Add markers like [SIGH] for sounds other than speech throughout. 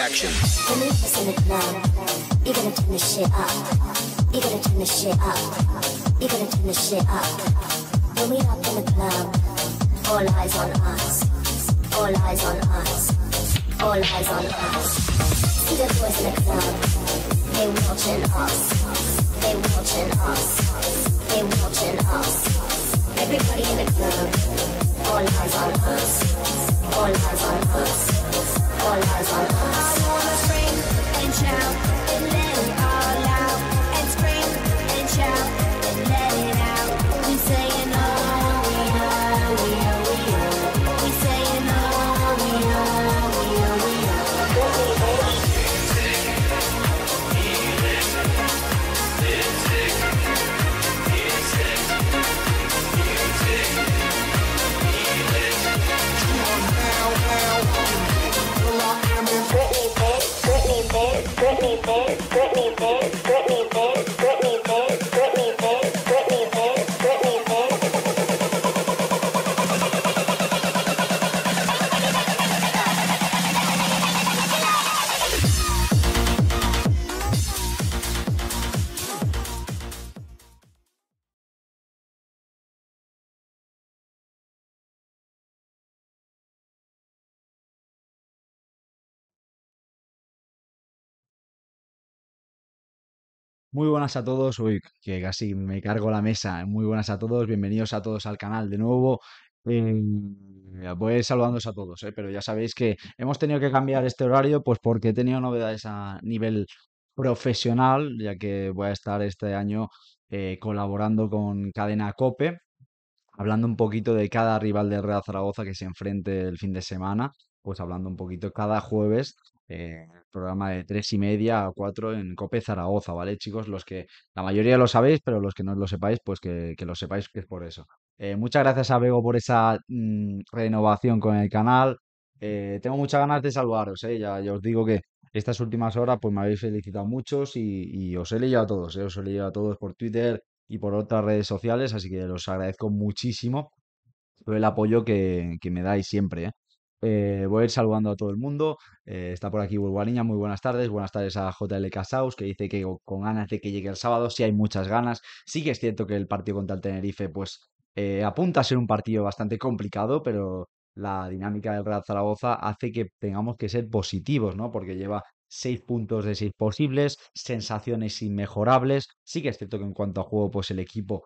Action. reaction. You're gonna turn this shit up. You're gonna turn this shit up. You're gonna turn this shit up. When we up in the club, all eyes on us. All eyes on us. All eyes on us. See the boys in the club. They watching us. They watching us. They watching us. Everybody in the club. All eyes on us. All eyes on us. I wanna scream and shout. Muy buenas a todos, uy, que casi me cargo la mesa. Muy buenas a todos, bienvenidos a todos al canal de nuevo. Eh, voy saludándos a todos, eh, pero ya sabéis que hemos tenido que cambiar este horario pues porque he tenido novedades a nivel profesional, ya que voy a estar este año eh, colaborando con Cadena Cope, hablando un poquito de cada rival de Real Zaragoza que se enfrente el fin de semana, pues hablando un poquito cada jueves eh, programa de tres y media a cuatro en Cope Zaragoza, ¿vale, chicos? Los que la mayoría lo sabéis, pero los que no lo sepáis, pues que, lo sepáis que es por eso. Eh, muchas gracias a Bego por esa mm, renovación con el canal. Eh, tengo muchas ganas de saludaros, ya, ya, os digo que estas últimas horas pues me habéis felicitado muchos y, os he leído a todos, os he leído a todos por Twitter y por otras redes sociales, así que los agradezco muchísimo por el apoyo que, que me dais siempre. ¿eh? Eh, voy a ir saludando a todo el mundo. Eh, está por aquí niña muy buenas tardes. Buenas tardes a JL Casaus, que dice que con ganas de que llegue el sábado, sí hay muchas ganas. Sí que es cierto que el partido contra el Tenerife, pues eh, apunta a ser un partido bastante complicado, pero la dinámica del Real Zaragoza hace que tengamos que ser positivos, ¿no? Porque lleva seis puntos de seis posibles, sensaciones inmejorables. Sí que es cierto que en cuanto a juego, pues el equipo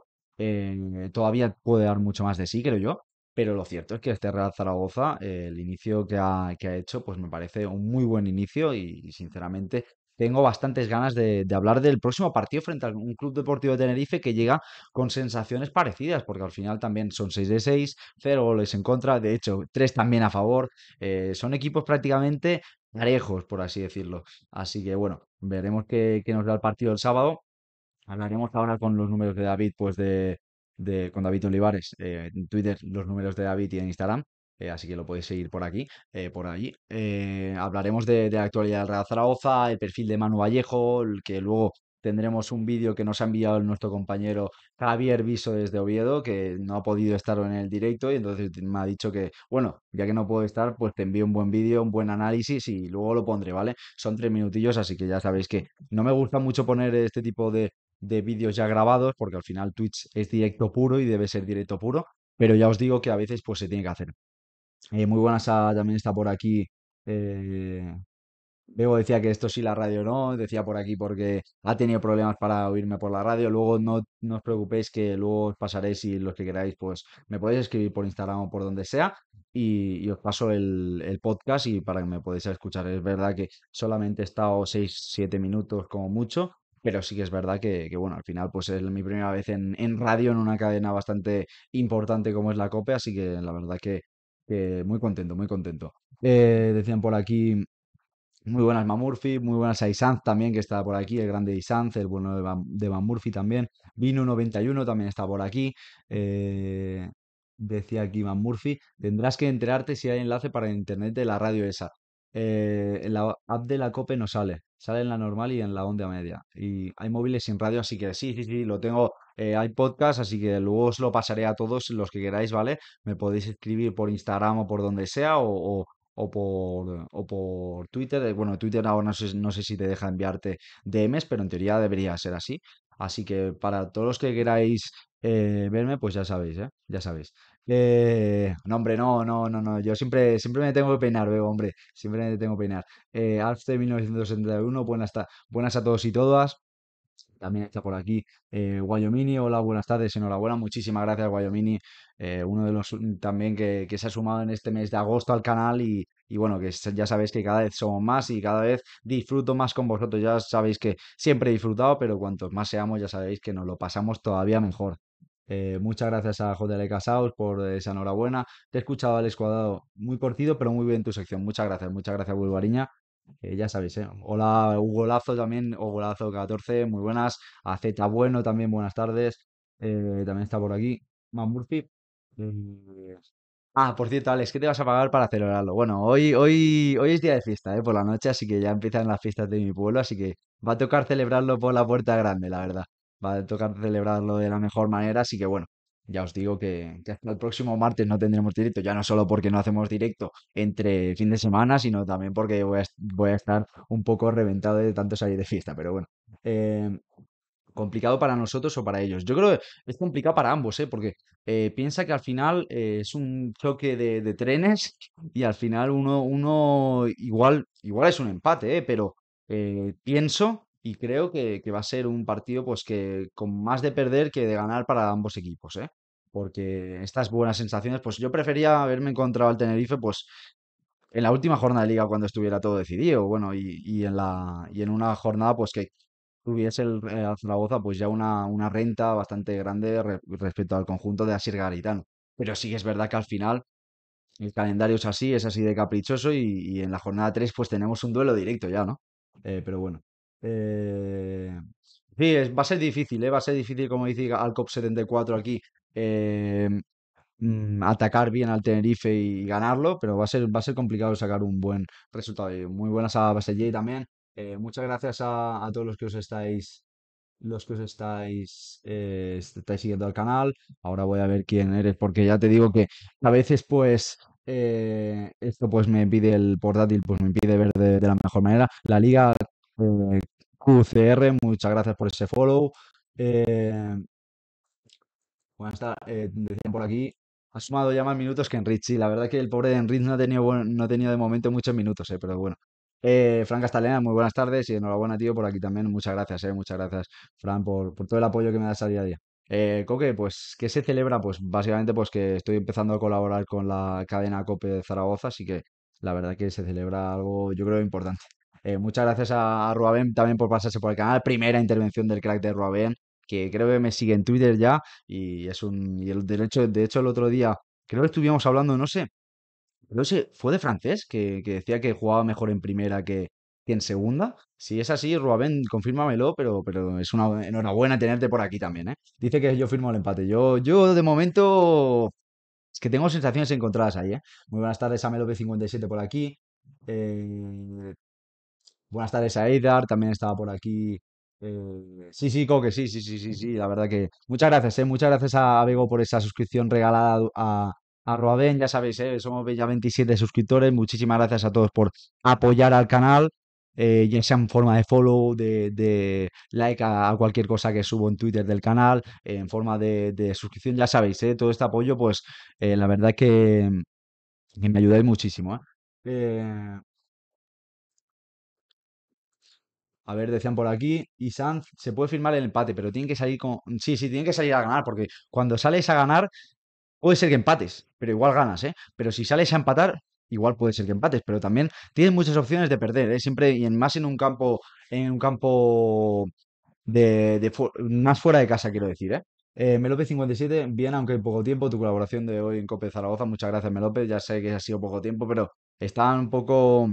todavía puede dar mucho más de sí, creo yo pero lo cierto es que este Real Zaragoza, eh, el inicio que ha, hecho, pues me parece un muy buen inicio y, sinceramente tengo bastantes ganas de, hablar del próximo partido frente a un club deportivo de Tenerife que llega con sensaciones parecidas, porque al final también son 6 de 6, 0 goles en contra, de hecho 3 también a favor, eh, son equipos prácticamente parejos, por así decirlo. Así que bueno, veremos qué, qué nos da el partido el sábado. Hablaremos ahora con los números de David, pues de, con David Olivares eh, en Twitter, los números de David y en Instagram. Eh, así que lo podéis seguir por aquí, eh, por allí. hablaremos de, la actualidad de Real Zaragoza, el perfil de Manu Vallejo, que luego tendremos un vídeo que nos ha enviado nuestro compañero Javier Viso desde Oviedo, que no ha podido estar en el directo y entonces me ha dicho que, bueno, ya que no puedo estar, pues te envío un buen vídeo, un buen análisis y luego lo pondré, ¿vale? Son tres minutillos, así que ya sabéis que no me gusta mucho poner este tipo de, de vídeos ya grabados, porque al final Twitch es directo puro y debe ser directo puro, pero ya os digo que a veces pues se tiene que hacer. Eh, muy buenas, a, también está por aquí. Eh, decía que esto sí la radio no, decía por aquí porque ha tenido problemas para oírme por la radio. Luego no, no os preocupéis que luego os pasaré si los que queráis, pues me podéis escribir por Instagram o por donde sea y, os paso el, podcast y para que me podáis escuchar. Es verdad que solamente he estado 6-7 minutos como mucho, pero sí que es verdad que, bueno, al final pues es mi primera vez en, radio, en una cadena bastante importante como es la COPE, así que la verdad que, muy contento, muy contento. Eh, decían por aquí, muy buenas Murphy, muy buenas a Isanz también, que está por aquí, el grande Isanz, el bueno de, Van, también. Vino91 también está por aquí. Eh, decía aquí Murphy. tendrás que enterarte si hay enlace para internet de la radio esa. Eh, en la app de la COPE no sale, sale en la normal y en la onda media. Y hay móviles sin radio, así que sí, sí, sí, lo tengo. Eh, hay podcast, así que luego os lo pasaré a todos los que queráis, ¿vale? Me podéis escribir por Instagram o por donde sea o, por, o por Twitter. Bueno, Twitter ahora no no sé si te deja enviarte DMs, pero en teoría debería ser así. Así que para todos los que queráis eh, verme, pues ya sabéis, ¿eh? Ya sabéis. Eh, no, hombre, no, no, no, no. Yo siempre, siempre me tengo que peinar, veo, hombre. Siempre me tengo que peinar. Eh, 1971, buenas, buenas a todos y todas. También está por aquí eh, Guayomini. Hola, buenas tardes, enhorabuena. Muchísimas gracias, Guayomini. uno de los mm, también que, se ha sumado en este mes de agosto al canal y, y bueno, que ya sabéis que cada vez somos más y cada vez disfruto más con vosotros. Ya sabéis que siempre he disfrutado, pero cuantos más seamos, ya sabéis que nos lo pasamos todavía mejor. Eh, muchas gracias a JL Casaus por esa enhorabuena. Te he escuchado, al escuadrado muy cortido, pero muy bien tu sección. Muchas gracias, muchas gracias, Bulvariña. Eh, ya sabéis, ¿eh? Hola, Hugo Lazo también, Hugo Lazo 14, muy buenas. A Z Bueno también, buenas tardes. Eh, también está por aquí, Man Ah, por cierto, Alex, ¿qué te vas a pagar para celebrarlo? Bueno, hoy, hoy, hoy es día de fiesta, ¿eh? Por la noche, así que ya empiezan las fiestas de mi pueblo, así que va a tocar celebrarlo por la puerta grande, la verdad. Va a tocar celebrarlo de la mejor manera, así que bueno, ya os digo que, hasta el próximo martes no tendremos directo, ya no solo porque no hacemos directo entre fin de semana, sino también porque voy a, estar un poco reventado de tanto salir de fiesta, pero bueno. Eh, complicado para nosotros o para ellos. Yo creo que es complicado para ambos, ¿eh? porque eh, piensa que al final eh, es un choque de, trenes [LAUGHS] y al final uno, uno igual, igual es un empate, ¿eh? pero pienso y creo que, va a ser un partido pues que con más de perder que de ganar para ambos equipos, porque estas buenas sensaciones, pues yo prefería haberme encontrado al Tenerife pues en la última jornada de liga cuando estuviera todo decidido, bueno, y, y en, la, y en una jornada pues que tuviese el eh, Zaragoza pues ya una, una renta bastante grande respecto al conjunto de Asir Garitano. Pero sí es verdad que al final el calendario es así, es así de caprichoso y, en la jornada 3 pues tenemos un duelo directo ya, ¿no? Eh, pero bueno. Eh, sí, va a ser difícil, ¿eh? Va a ser difícil, como dice Alcop 74 aquí, mm, atacar bien al Tenerife y ganarlo, pero va a ser, va a ser complicado sacar un buen resultado. Y muy buenas a Basellé también. Eh, muchas gracias a, todos los que os estáis los que os estáis, eh, estáis siguiendo al canal. Ahora voy a ver quién eres, porque ya te digo que a veces, pues, eh, esto pues me pide el portátil, pues me pide ver de, la mejor manera. La liga QCR, muchas gracias por ese follow. bueno, está, por aquí, ha sumado ya más minutos que Enrich. Sí, la verdad que el pobre Enrich no ha tenido, no ha de momento muchos minutos, pero bueno, eh, Fran Castalena, muy buenas tardes y enhorabuena, tío, por aquí también. Muchas gracias, eh, muchas gracias, Fran, por, todo el apoyo que me das a día a día. Eh, Coque, pues, ¿qué se celebra? Pues básicamente pues que estoy empezando a colaborar con la cadena COPE de Zaragoza, así que la verdad que se celebra algo, yo creo, importante. Eh, muchas gracias a, también por pasarse por el canal. Primera intervención del crack de Ruaben, que creo que me sigue en Twitter ya y es un... Y el, derecho de hecho, el otro día, creo que estuvimos hablando, no sé, sé, fue de francés que, decía que jugaba mejor en primera que, en segunda. Si es así, Ruabén, confírmamelo, pero, pero es una enhorabuena tenerte por aquí también, ¿eh? Dice que yo firmo el empate. Yo, yo de momento. Es que tengo sensaciones encontradas ahí, ¿eh? Muy buenas tardes a Melope57 por aquí. Eh, buenas tardes a Eidar, también estaba por aquí. sí, sí, Coque, sí, sí, sí, sí, La verdad que. Muchas gracias, Muchas gracias a Bego por esa suscripción regalada a, arroba ya sabéis, ¿eh? somos ya 27 suscriptores, muchísimas gracias a todos por apoyar al canal, eh, ya sea en forma de follow, de, like a, cualquier cosa que subo en Twitter del canal, en forma de, suscripción, ya sabéis, ¿eh? todo este apoyo, pues eh, la verdad es que, me ayudáis muchísimo. A ver, decían por aquí, y Sanz se puede firmar el empate, pero tienen que salir con... Sí, sí, tiene que salir a ganar, porque cuando sales a ganar Puede ser que empates, pero igual ganas, ¿eh? Pero si sales a empatar, igual puede ser que empates, pero también tienes muchas opciones de perder, ¿eh? Siempre, y en más en un campo, en un campo de, más fuera de casa, quiero decir, ¿eh? Eh, melope 57 bien, aunque en poco tiempo, tu colaboración de hoy en Cope Zaragoza, muchas gracias Melope, ya sé que ha sido poco tiempo, pero está un poco,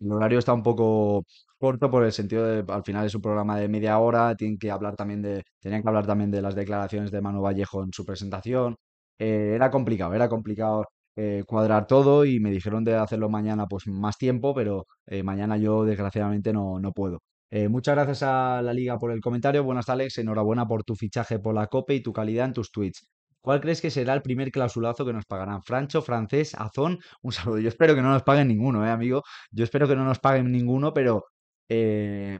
el horario está un poco corto por el sentido de, al final es un programa de media hora, tienen que hablar también de, tenían que hablar también de las declaraciones de Manu Vallejo en su presentación, eh, era complicado, era complicado eh, cuadrar todo y me dijeron de hacerlo mañana pues más tiempo, pero eh, mañana yo desgraciadamente no, no puedo. muchas gracias a la liga por el comentario. Buenas Alex, enhorabuena por tu fichaje por la COPE y tu calidad en tus tweets. ¿Cuál crees que será el primer clausulazo que nos pagarán? Francho, francés, Azón, un saludo. Yo espero que no nos paguen ninguno, eh, amigo. Yo espero que no nos paguen ninguno, pero eh,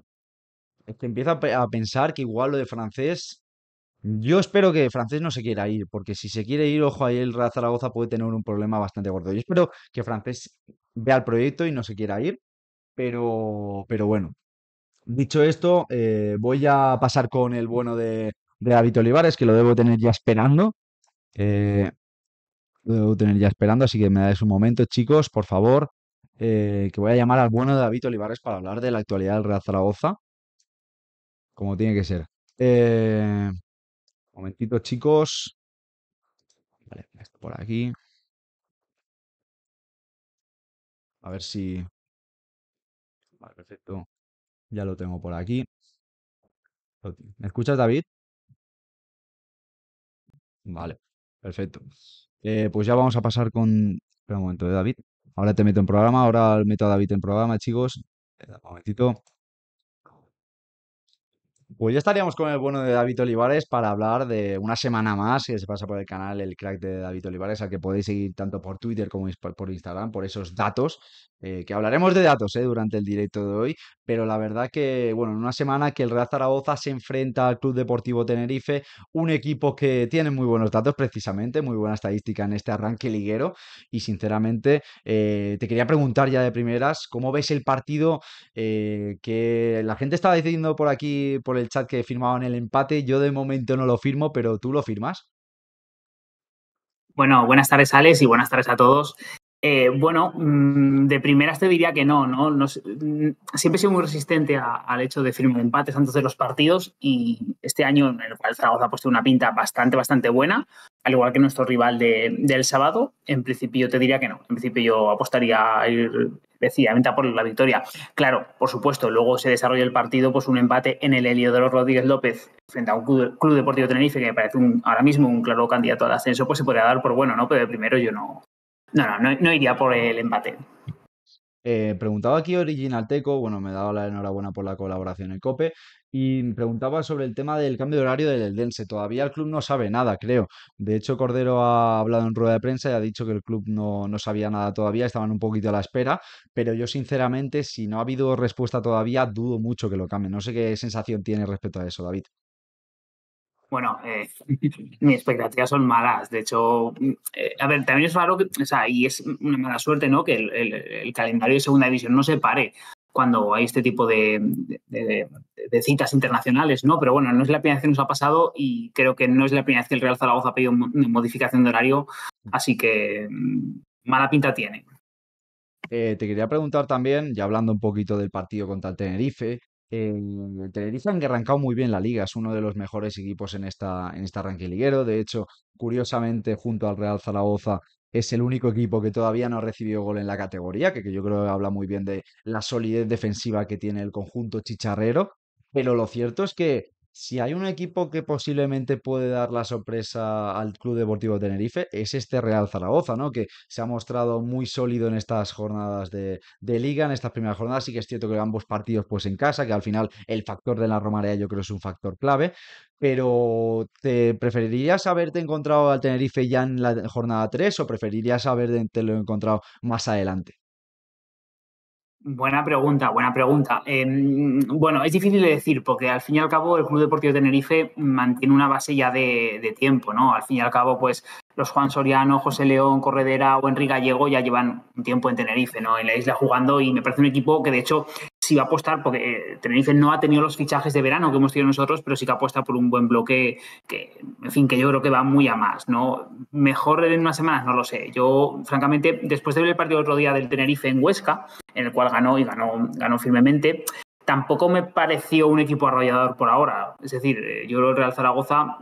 empiezo a pensar que igual lo de francés yo espero que Francés no se quiera ir, porque si se quiere ir, ojo, ahí el Real Zaragoza puede tener un problema bastante gordo. Yo espero que Francés vea el proyecto y no se quiera ir, pero, pero bueno. Dicho esto, eh, voy a pasar con el bueno de, David Olivares, que lo debo tener ya esperando. Eh, lo debo tener ya esperando, así que me dais un momento, chicos, por favor, eh, que voy a llamar al bueno de David Olivares para hablar de la actualidad del Real Zaragoza. Como tiene que ser. Momentito, chicos. Vale, esto por aquí. A ver si... Vale, perfecto. Ya lo tengo por aquí. ¿Me escuchas, David? Vale, perfecto. Eh, pues ya vamos a pasar con... Espera un momento, eh, David. Ahora te meto en programa, ahora meto a David en programa, chicos. Eh, un momentito. Pues ya estaríamos con el bueno de David Olivares para hablar de una semana más si se pasa por el canal El Crack de David Olivares, al que podéis seguir tanto por Twitter como por Instagram, por esos datos, eh, que hablaremos de datos eh, durante el directo de hoy pero la verdad que, bueno, en una semana que el Real Zaragoza se enfrenta al Club Deportivo Tenerife, un equipo que tiene muy buenos datos precisamente, muy buena estadística en este arranque liguero y sinceramente eh, te quería preguntar ya de primeras, ¿cómo ves el partido eh, que la gente estaba diciendo por aquí, por el chat que firmaban el empate? Yo de momento no lo firmo, pero tú lo firmas. Bueno, buenas tardes, Alex, y buenas tardes a todos. Eh, bueno, mm, de primeras te diría que no, ¿no? no mm, siempre he sido muy resistente al hecho de firmar empates antes de los partidos y este año en el cual Zaragoza ha puesto una pinta bastante, bastante buena, al igual que nuestro rival del sábado, en principio te diría que no, en principio yo apostaría a decididamente por la victoria. Claro, por supuesto, luego se desarrolla el partido, pues un empate en el Heliodoro Rodríguez López frente a un club, deportivo Tenerife que me parece un, ahora mismo un claro candidato al ascenso, pues se podría dar por bueno, ¿no? Pero de primero yo no, no, no, no, iría por el empate. Eh, preguntaba aquí Originalteco, bueno, me daba la enhorabuena por la colaboración en COPE, y preguntaba sobre el tema del cambio de horario del Dense, Todavía el club no sabe nada, creo. De hecho, Cordero ha hablado en rueda de prensa y ha dicho que el club no, no sabía nada todavía, estaban un poquito a la espera, pero yo sinceramente, si no ha habido respuesta todavía, dudo mucho que lo cambien. No sé qué sensación tiene respecto a eso, David. Bueno, eh, [LAUGHS] mis expectativas son malas. De hecho, eh, a ver, también es raro, o sea, y es una mala suerte, ¿no? Que el, calendario de segunda división no se pare cuando hay este tipo de, citas internacionales, ¿no? Pero bueno, no es la primera vez que nos ha pasado y creo que no es la primera vez que el Real Zaragoza ha pedido modificación de horario, así que mm, mala pinta tiene. Eh, te quería preguntar también, ya hablando un poquito del partido contra el Tenerife, el Tenerife han arrancado muy bien la liga, es uno de los mejores equipos en esta, en este arranque liguero. De hecho, curiosamente, junto al Real Zaragoza, es el único equipo que todavía no ha recibido gol en la categoría, que, que yo creo habla muy bien de la solidez defensiva que tiene el conjunto chicharrero. Pero lo cierto es que si hay un equipo que posiblemente puede dar la sorpresa al Club Deportivo Tenerife, es este Real Zaragoza, ¿no? Que se ha mostrado muy sólido en estas jornadas de, liga, en estas primeras jornadas. Sí que es cierto que ambos partidos, pues en casa, que al final el factor de la Romarea yo creo es un factor clave. Pero, ¿te preferirías haberte encontrado al Tenerife ya en la jornada 3 o preferirías haberte lo encontrado más adelante? Buena pregunta, buena pregunta. Em, bueno, es difícil de decir porque al fin y al cabo el Club Deportivo Tenerife mantiene una base ya de, de, tiempo, ¿no? Al fin y al cabo, pues los Juan Soriano, José León, Corredera o Enrique Gallego ya llevan un tiempo en Tenerife, ¿no? En la isla jugando y me parece un equipo que de hecho sí va a apostar, porque eh, Tenerife no ha tenido los fichajes de verano que hemos tenido nosotros, pero sí que apuesta por un buen bloque que, en fin, que yo creo que va muy a más, ¿no? Mejor en unas semanas, no lo sé. Yo, francamente, después de ver el partido del otro día del Tenerife en Huesca, en el cual ganó y ganó, ganó firmemente, tampoco me pareció un equipo arrollador por ahora. Es decir, eh, yo creo que el Real Zaragoza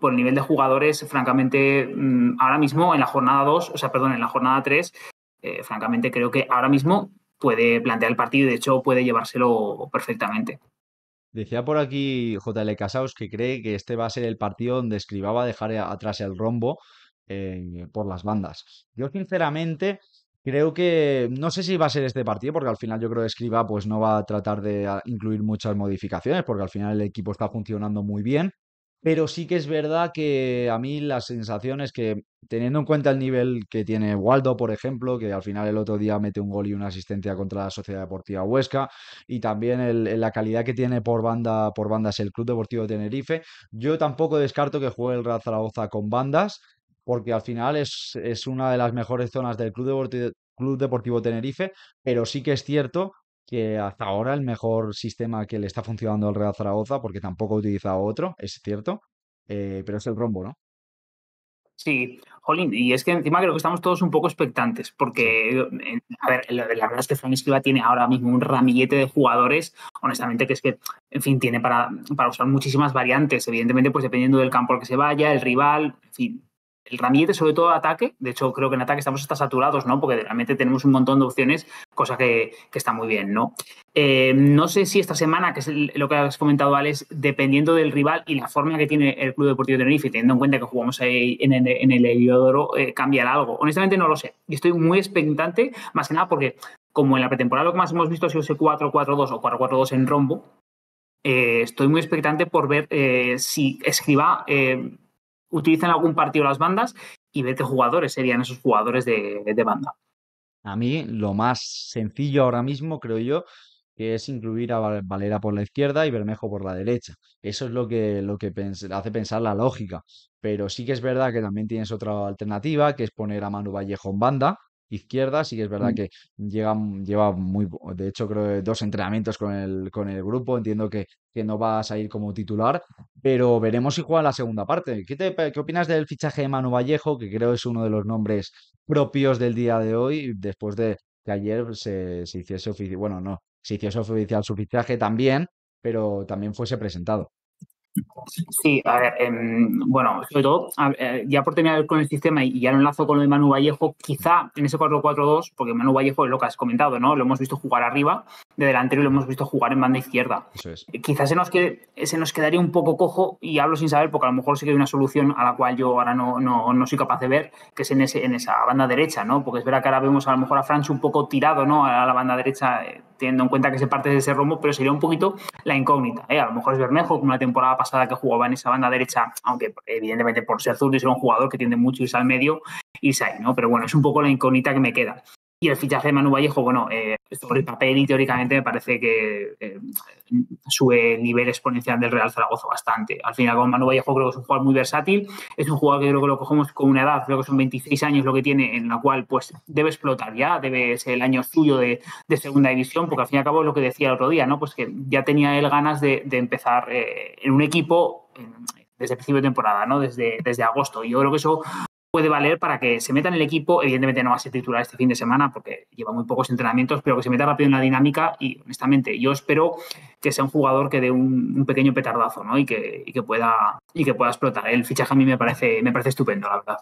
por el nivel de jugadores, francamente, mm, ahora mismo en la jornada 2, o sea, perdón, en la jornada 3, eh, francamente creo que ahora mismo puede plantear el partido y de hecho puede llevárselo perfectamente. Decía por aquí JL Casaus que cree que este va a ser el partido donde va a dejar atrás el rombo eh, por las bandas. Yo sinceramente creo que no sé si va a ser este partido porque al final yo creo que Escriba pues no va a tratar de incluir muchas modificaciones porque al final el equipo está funcionando muy bien pero sí que es verdad que a mí las sensaciones que, teniendo en cuenta el nivel que tiene Waldo, por ejemplo, que al final el otro día mete un gol y una asistencia contra la Sociedad Deportiva Huesca, y también el, la calidad que tiene por banda por bandas el Club Deportivo Tenerife, yo tampoco descarto que juegue el Real Zaragoza con bandas, porque al final es, es una de las mejores zonas del Club Club Deportivo Tenerife, pero sí que es cierto que hasta ahora el mejor sistema que le está funcionando al Real Zaragoza, porque tampoco ha utilizado otro, es cierto, eh, pero es el rombo, ¿no? Sí, Jolín, y es que encima creo que estamos todos un poco expectantes, porque, eh, a ver, la, verdad es que frank Escriba tiene ahora mismo un ramillete de jugadores, honestamente, que es que, en fin, tiene para, para usar muchísimas variantes, evidentemente, pues dependiendo del campo al que se vaya, el rival, en fin, el ramillete sobre todo ataque, de hecho creo que en ataque estamos hasta saturados, ¿no? Porque realmente tenemos un montón de opciones, cosa que, está muy bien, ¿no? Eh, no sé si esta semana, que es lo que has comentado, Alex, dependiendo del rival y la forma que tiene el Club Deportivo de Tenerife, teniendo en cuenta que jugamos ahí en, el, Heliodoro, eh, cambiará algo. Honestamente no lo sé. Y estoy muy expectante, más que nada porque como en la pretemporada lo que más hemos visto ha sido ese 4-4-2 o 4-4-2 en rombo, eh, estoy muy expectante por ver si Escriba utilizan algún partido las bandas y vete jugadores serían esos jugadores de, banda. A mí lo más sencillo ahora mismo, creo yo, que es incluir a Valera por la izquierda y Bermejo por la derecha. Eso es lo que, lo que hace pensar la lógica. Pero sí que es verdad que también tienes otra alternativa, que es poner a Manu Vallejo en banda, izquierda. Sí que es verdad mm. que llega, mm, lleva muy, de hecho, creo dos entrenamientos con el, con el grupo. Entiendo que, no va a salir como titular, pero veremos si juega la segunda parte. ¿Qué, opinas del fichaje de Manu Vallejo, que creo es uno de los nombres propios del día de hoy, después de que ayer se, se hiciese oficial, bueno, no, se hiciese oficial su fichaje también, pero también fuese presentado? Sí, a ver, em, bueno, sobre todo, eh, ya por terminar con el sistema y ya lo enlazo con lo de Manu Vallejo, quizá en ese 4-4-2, porque Manu Vallejo es lo que has comentado, ¿no? Lo hemos visto jugar arriba, de delantero y lo hemos visto jugar en banda izquierda. Eh, Quizás se nos, quede, se nos quedaría un poco cojo, y hablo sin saber, porque a lo mejor sí que hay una solución a la cual yo ahora no, soy capaz de ver, que es en, ese, en esa banda derecha, ¿no? Porque es verdad que ahora vemos a lo mejor a Francho un poco tirado, ¿no? A la banda derecha. Eh, teniendo en cuenta que se parte de ese rombo, pero sería un poquito la incógnita. ¿eh? A lo mejor es Bermejo, como la temporada pasada que jugaba en esa banda derecha, aunque evidentemente por ser zurdo y ser un jugador que tiende mucho a irse al medio, y ahí. ¿no? Pero bueno, es un poco la incógnita que me queda. Y el fichaje de Manu Vallejo, bueno, eh, esto sobre el papel y teóricamente me parece que eh, sube el nivel exponencial del Real Zaragoza bastante. Al final, con Manu Vallejo creo que es un jugador muy versátil, es un jugador que creo que lo cogemos con una edad, creo que son 26 años lo que tiene, en la cual pues debe explotar ya, debe ser el año suyo de, segunda división, porque al fin y al cabo es lo que decía el otro día, ¿no? Pues que ya tenía él ganas de, empezar eh, en un equipo desde el principio de temporada, ¿no? Desde, desde agosto. Y yo creo que eso puede valer para que se meta en el equipo. Evidentemente no va a ser titular este fin de semana porque lleva muy pocos entrenamientos, pero que se meta rápido en la dinámica y honestamente yo espero que sea un jugador que dé un, pequeño petardazo ¿no? y, que, que pueda, y que pueda explotar. El fichaje a mí me parece, me parece estupendo, la verdad.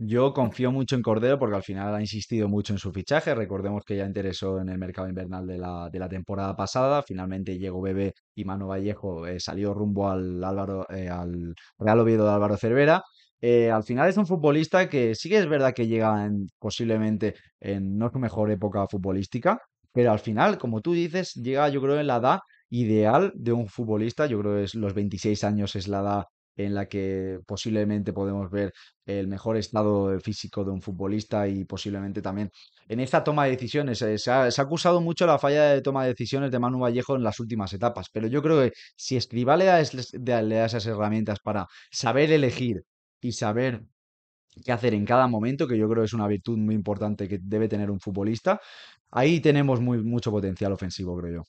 Yo confío mucho en Cordero porque al final ha insistido mucho en su fichaje. Recordemos que ya interesó en el mercado invernal de la, de la temporada pasada. Finalmente llegó Bebe y Mano Vallejo eh, salió rumbo al, Álvaro, eh, al Real Oviedo de Álvaro Cervera. Eh, al final es un futbolista que sí que es verdad que llega posiblemente en no su mejor época futbolística, pero al final, como tú dices, llega yo creo en la edad ideal de un futbolista, yo creo que los 26 años es la edad en la que posiblemente podemos ver el mejor estado físico de un futbolista y posiblemente también en esta toma de decisiones. Eh, se ha, acusado mucho la falla de toma de decisiones de Manu Vallejo en las últimas etapas, pero yo creo que si Escribá le da esas herramientas para saber elegir y saber qué hacer en cada momento, que yo creo que es una virtud muy importante que debe tener un futbolista. Ahí tenemos muy, mucho potencial ofensivo, creo yo.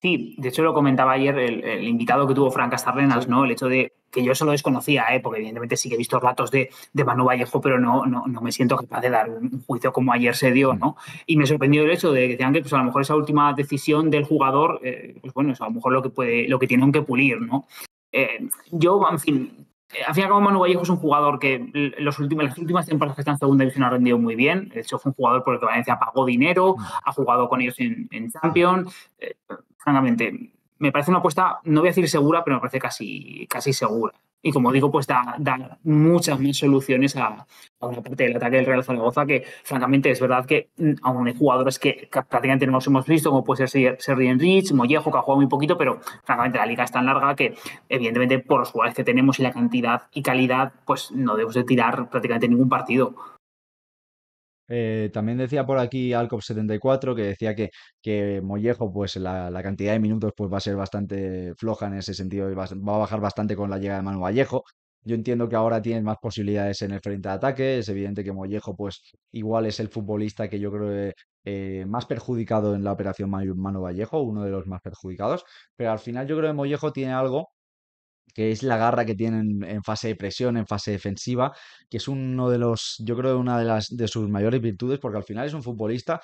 Sí, de hecho lo comentaba ayer el, invitado que tuvo Frank Castarrenas, ¿no? El hecho de que yo solo lo desconocía, ¿eh? porque evidentemente sí que he visto ratos de, de Manu Vallejo, pero no, no, me siento capaz de dar un juicio como ayer se dio, mm. ¿no? Y me sorprendió el hecho de que decían que pues, a lo mejor esa última decisión del jugador, eh, pues bueno, es a lo mejor lo que lo que tienen que pulir, ¿no? Eh, yo, en fin, eh, al fin y Manu Vallejo es un jugador que los últimos, las últimas temporadas que está en segunda división ha rendido muy bien. De hecho, fue un jugador por el que Valencia pagó dinero, mm. ha jugado con ellos en, en Champions. Eh, francamente, me parece una apuesta, no voy a decir segura, pero me parece casi, casi segura. Y como digo, pues da, muchas soluciones a, una parte del ataque del Real Zaragoza que, francamente, es verdad que mm, aún hay jugadores que, prácticamente no hemos visto, como puede ser Serri Enrich, Mollejo, que ha jugado muy poquito, pero, francamente, la liga es tan larga que, evidentemente, por los jugadores que tenemos y la cantidad y calidad, pues no debemos de tirar prácticamente ningún partido. Eh, también decía por aquí Alcop74 que decía que, que Mollejo, pues la, la, cantidad de minutos pues, va a ser bastante floja en ese sentido y va, a bajar bastante con la llegada de Manu Vallejo. Yo entiendo que ahora tiene más posibilidades en el frente de ataque. Es evidente que Mollejo, pues igual es el futbolista que yo creo eh, eh, más perjudicado en la operación Mano Vallejo, uno de los más perjudicados. Pero al final yo creo que Mollejo tiene algo que es la garra que tienen en fase de presión, en fase defensiva, que es uno de los, yo creo, una de las de sus mayores virtudes, porque al final es un futbolista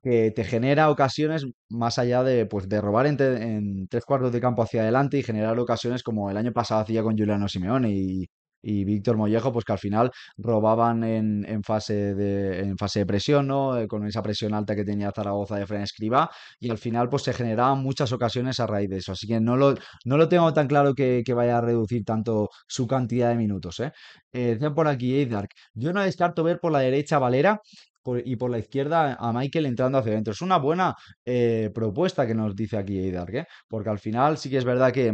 que te genera ocasiones más allá de, pues, de robar en, en tres cuartos de campo hacia adelante y generar ocasiones como el año pasado hacía con Juliano Simeone y, y Víctor Mollejo, pues que al final robaban en, fase, de, presión, ¿no? Eh, con esa presión alta que tenía Zaragoza de Fran Escriba, y al final pues se generaban muchas ocasiones a raíz de eso. Así que no lo, tengo tan claro que, vaya a reducir tanto su cantidad de minutos. ¿eh? eh por aquí Eidark, yo no descarto ver por la derecha a Valera y por la izquierda a Michael entrando hacia adentro. Es una buena eh, propuesta que nos dice aquí Eidark, ¿eh? porque al final sí que es verdad que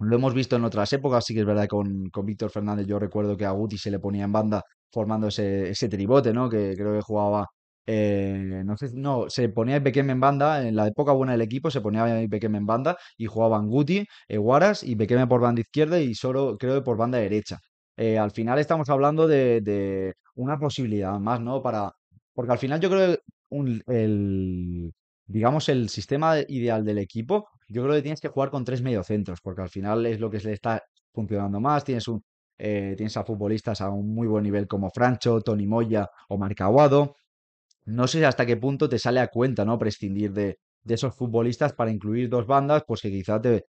lo hemos visto en otras épocas, sí que es verdad con, con Víctor Fernández. Yo recuerdo que a Guti se le ponía en banda formando ese, tribote, ¿no? Que creo que jugaba. Eh, no sé, no, se ponía pequeme en banda. En la época buena del equipo se ponía pequeme en banda y jugaban Guti, eh, Guaras y Pequeme por banda izquierda y solo creo que por banda derecha. Eh, al final estamos hablando de, de, una posibilidad más, ¿no? Para. Porque al final yo creo que el, digamos, el sistema ideal del equipo yo creo que tienes que jugar con tres mediocentros, porque al final es lo que se le está funcionando más. Tienes, un, eh, tienes a futbolistas a un muy buen nivel como Francho, Tony Moya o Aguado. No sé hasta qué punto te sale a cuenta, ¿no? Prescindir de, esos futbolistas para incluir dos bandas, pues que quizás te,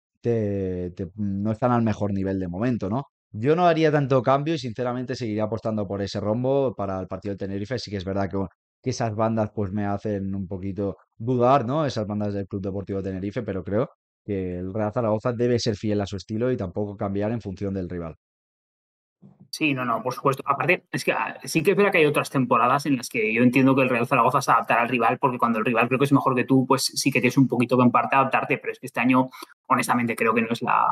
mm, no están al mejor nivel de momento, ¿no? Yo no haría tanto cambio y sinceramente seguiría apostando por ese rombo para el partido de Tenerife. Sí que es verdad que que esas bandas pues me hacen un poquito dudar, ¿no? Esas bandas del Club Deportivo Tenerife, pero creo que el Real Zaragoza debe ser fiel a su estilo y tampoco cambiar en función del rival. Sí, no, no, por supuesto. Aparte, es que ah, sí que es verdad que hay otras temporadas en las que yo entiendo que el Real Zaragoza se adaptará al rival, porque cuando el rival creo que es mejor que tú, pues sí que tienes un poquito que en parte adaptarte, pero es que este año, honestamente, creo que no es la,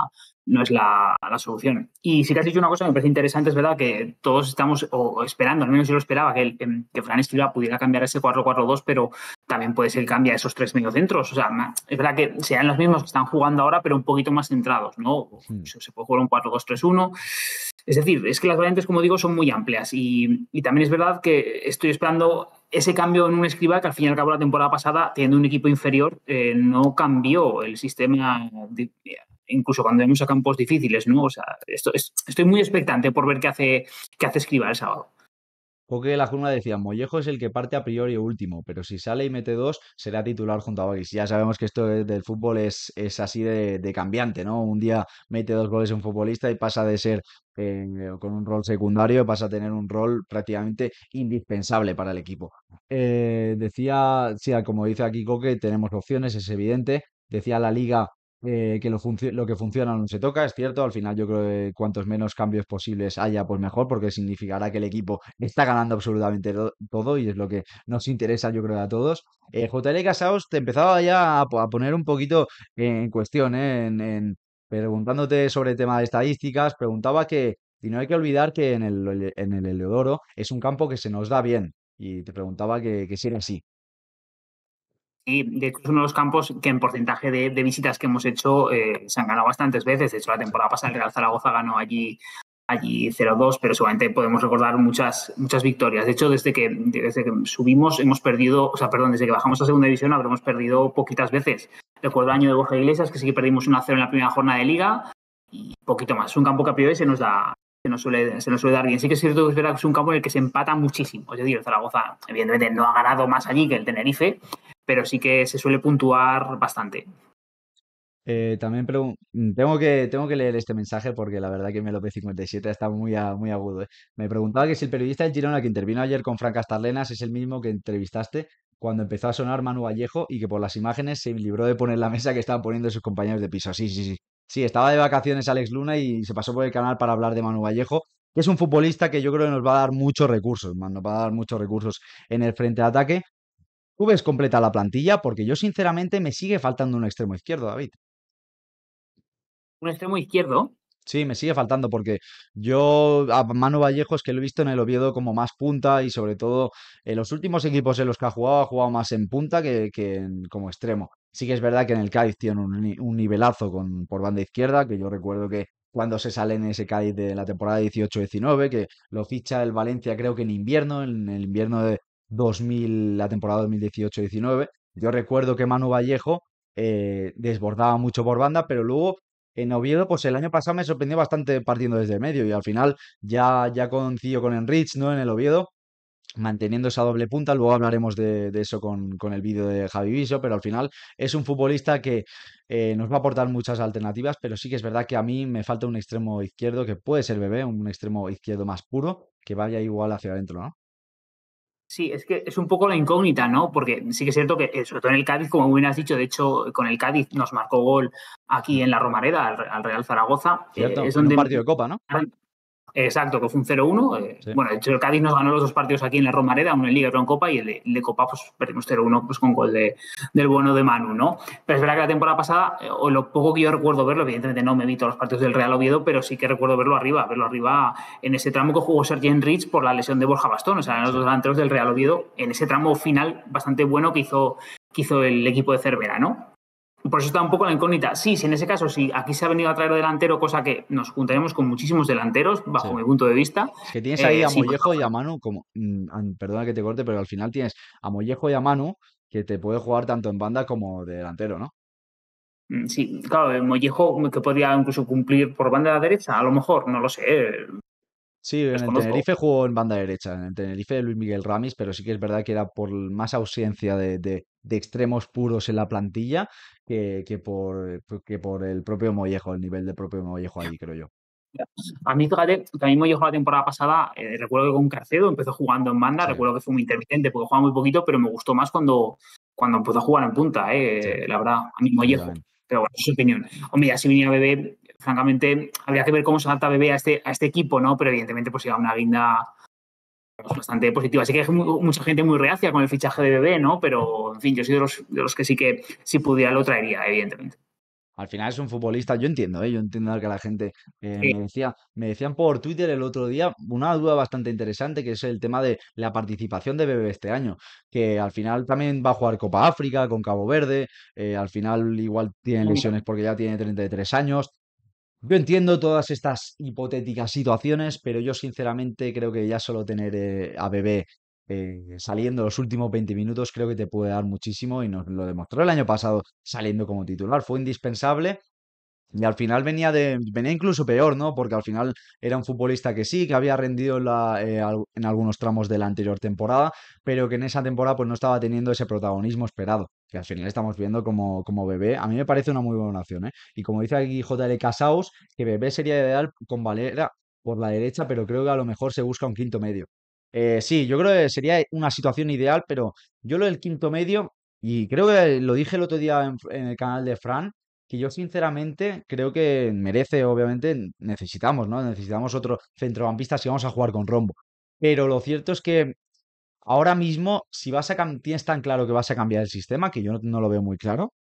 no es la, solución. Y sí que has dicho una cosa que me parece interesante, es verdad que todos estamos o, esperando, al menos yo lo esperaba, que, em, que Fran Escriba pudiera cambiar ese 4-4-2, pero también puede ser que cambie esos tres mediocentros. O sea, es verdad que sean los mismos que están jugando ahora, pero un poquito más centrados, ¿no? Hmm. Se puede jugar un 4-2-3-1. Es decir, es que las variantes, como digo, son muy amplias y, también es verdad que estoy esperando ese cambio en un escriba que al fin y al cabo la temporada pasada, teniendo un equipo inferior, eh, no cambió el sistema, incluso cuando vemos a campos difíciles, ¿no? O sea, esto, estoy muy expectante por ver qué hace, qué hace escriba el sábado. Coque de la Junta decía, Mollejo es el que parte a priori último, pero si sale y mete dos, será titular junto a Bagis. Ya sabemos que esto del fútbol es, así de, cambiante, ¿no? Un día mete dos goles un futbolista y pasa de ser eh, con un rol secundario, pasa a tener un rol prácticamente indispensable para el equipo. Eh, decía, sí, como dice aquí Coque, tenemos opciones, es evidente. Decía la liga eh, que lo, lo, que funciona no se toca, es cierto. Al final, yo creo que cuantos menos cambios posibles haya, pues mejor, porque significará que el equipo está ganando absolutamente todo y es lo que nos interesa, yo creo, a todos. Eh, JL Casaos te empezaba ya a, poner un poquito en cuestión, ¿eh? en, preguntándote sobre el tema de estadísticas. Preguntaba que, y no hay que olvidar que en el, en Eleodoro es un campo que se nos da bien. Y te preguntaba que, que si era así de hecho es uno de los campos que en porcentaje de, visitas que hemos hecho eh, se han ganado bastantes veces. De hecho, la temporada pasada el Real Zaragoza ganó allí allí 0-2, pero seguramente podemos recordar muchas, muchas victorias. De hecho, desde que, desde que subimos hemos perdido, o sea, perdón, desde que bajamos a segunda división habremos perdido poquitas veces. Recuerdo el año de Borja Iglesias, que sí que perdimos 1-0 en la primera jornada de liga y poquito más. Es un campo que a priori se nos da, se nos, suele, se nos suele dar bien. Sí que es cierto que es un campo en el que se empata muchísimo. Es decir, el Zaragoza, evidentemente, no ha ganado más allí que el Tenerife, pero sí que se suele puntuar bastante. Eh, también mm, tengo que, tengo que leer este mensaje porque la verdad que Melo P57 está muy, muy agudo. ¿eh? Me preguntaba que si el periodista de Girona que intervino ayer con Franca Starlenas es el mismo que entrevistaste cuando empezó a sonar Manu Vallejo y que por las imágenes se libró de poner la mesa que estaban poniendo sus compañeros de piso. Sí, sí, sí. Sí, estaba de vacaciones Alex Luna y se pasó por el canal para hablar de Manu Vallejo. que Es un futbolista que yo creo que nos va a dar muchos recursos, nos va a dar muchos recursos en el frente de ataque ¿Tú ves completa la plantilla? Porque yo, sinceramente, me sigue faltando un extremo izquierdo, David. ¿Un extremo izquierdo? Sí, me sigue faltando porque yo a Manu Vallejos que lo he visto en el Oviedo como más punta y sobre todo en los últimos equipos en los que ha jugado ha jugado más en punta que, en, como extremo. Sí que es verdad que en el Cádiz tiene un, nivelazo con, por banda izquierda, que yo recuerdo que cuando se sale en ese Cádiz de la temporada 18-19, que lo ficha el Valencia creo que en invierno, en el invierno de, 2000, la temporada 2018-19. Yo recuerdo que Manu Vallejo eh, desbordaba mucho por banda, pero luego en Oviedo, pues el año pasado me sorprendió bastante partiendo desde el medio y al final ya, ya coincido con Enrich, ¿no? En el Oviedo, manteniendo esa doble punta. Luego hablaremos de, eso con, el vídeo de Javi Viso, pero al final es un futbolista que eh, nos va a aportar muchas alternativas, pero sí que es verdad que a mí me falta un extremo izquierdo que puede ser bebé, un extremo izquierdo más puro, que vaya igual hacia adentro, ¿no? Sí, es que es un poco la incógnita, ¿no? Porque sí que es cierto que, eh, sobre todo en el Cádiz, como bien has dicho, de hecho, con el Cádiz nos marcó gol aquí en la Romareda, al, Real Zaragoza. Cierto, es un partido de Copa, ¿no? Exacto, que fue un 0-1. Eh, bueno, el Cádiz nos ganó los dos partidos aquí en la Romareda, uno en Liga y otro en Copa, y el de, Copa pues, perdimos 0-1 pues, con gol de, del bueno de Manu, ¿no? Pero es verdad que la temporada pasada, eh, o lo poco que yo recuerdo verlo, evidentemente no me todos los partidos del Real Oviedo, pero sí que recuerdo verlo arriba, verlo arriba en ese tramo que jugó Sergio Rich por la lesión de Borja Bastón, o sea, en los dos delanteros del Real Oviedo, en ese tramo final bastante bueno que hizo, que hizo el equipo de Cervera, ¿no? Por eso está un poco la incógnita. Sí, sí en ese caso, si aquí se ha venido a traer delantero, cosa que nos juntaremos con muchísimos delanteros, bajo mi punto de vista. Es que tienes ahí eh, a Mollejo y a Manu, como, mm, perdona que te corte, pero al final tienes a Mollejo y a Manu que te puede jugar tanto en banda como de delantero, ¿no? Mm, sí, claro, Mollejo que podría incluso cumplir por banda de la derecha, a lo mejor, no lo sé. Sí, en el Tenerife jugó en banda derecha, en el Tenerife de Luis Miguel Ramis, pero sí que es verdad que era por más ausencia de, de extremos puros en la plantilla que, por, pues, que por el propio Mollejo, el nivel del propio Mollejo allí, creo yo. A mí, también Mollejo la temporada pasada, eh, recuerdo que con Carcedo empezó jugando en banda, recuerdo que fue muy intermitente porque jugaba muy poquito, pero me gustó más cuando, cuando empezó a jugar en punta, eh, la verdad, a mí Mollejo. pero bueno, es su opinión. Hombre, ya si venía Bebé, francamente, habría que ver cómo se adapta Bebé a este, a este equipo, ¿no? Pero evidentemente, pues llega una guinda bastante positiva, Así que hay mucha gente muy reacia con el fichaje de bebé, ¿no? Pero, en fin, yo soy de los, que sí que, si pudiera, lo traería, evidentemente. Al final es un futbolista, yo entiendo, ¿eh? yo entiendo que la gente eh, me decía, me decían por Twitter el otro día una duda bastante interesante que es el tema de la participación de Bebé este año, que al final también va a jugar Copa África con Cabo Verde, eh, al final igual tiene lesiones porque ya tiene 33 años, yo entiendo todas estas hipotéticas situaciones, pero yo sinceramente creo que ya solo tener eh, a Bebé eh, saliendo los últimos 20 minutos creo que te puede dar muchísimo y nos lo demostró el año pasado saliendo como titular. Fue indispensable y al final venía de venía incluso peor, ¿no? Porque al final era un futbolista que sí, que había rendido en, la, eh, en algunos tramos de la anterior temporada, pero que en esa temporada pues no estaba teniendo ese protagonismo esperado, que al final estamos viendo como, como bebé. A mí me parece una muy buena opción, ¿eh? Y como dice aquí JL Casaus, que bebé sería ideal con Valera por la derecha, pero creo que a lo mejor se busca un quinto medio. Eh, sí, yo creo que sería una situación ideal, pero yo lo del quinto medio, y creo que lo dije el otro día en, en el canal de Fran, que yo sinceramente creo que merece, obviamente, necesitamos, ¿no? Necesitamos otro centrocampista si vamos a jugar con Rombo. Pero lo cierto es que ahora mismo, si vas a tienes tan claro que vas a cambiar el sistema, que yo no, lo veo muy claro,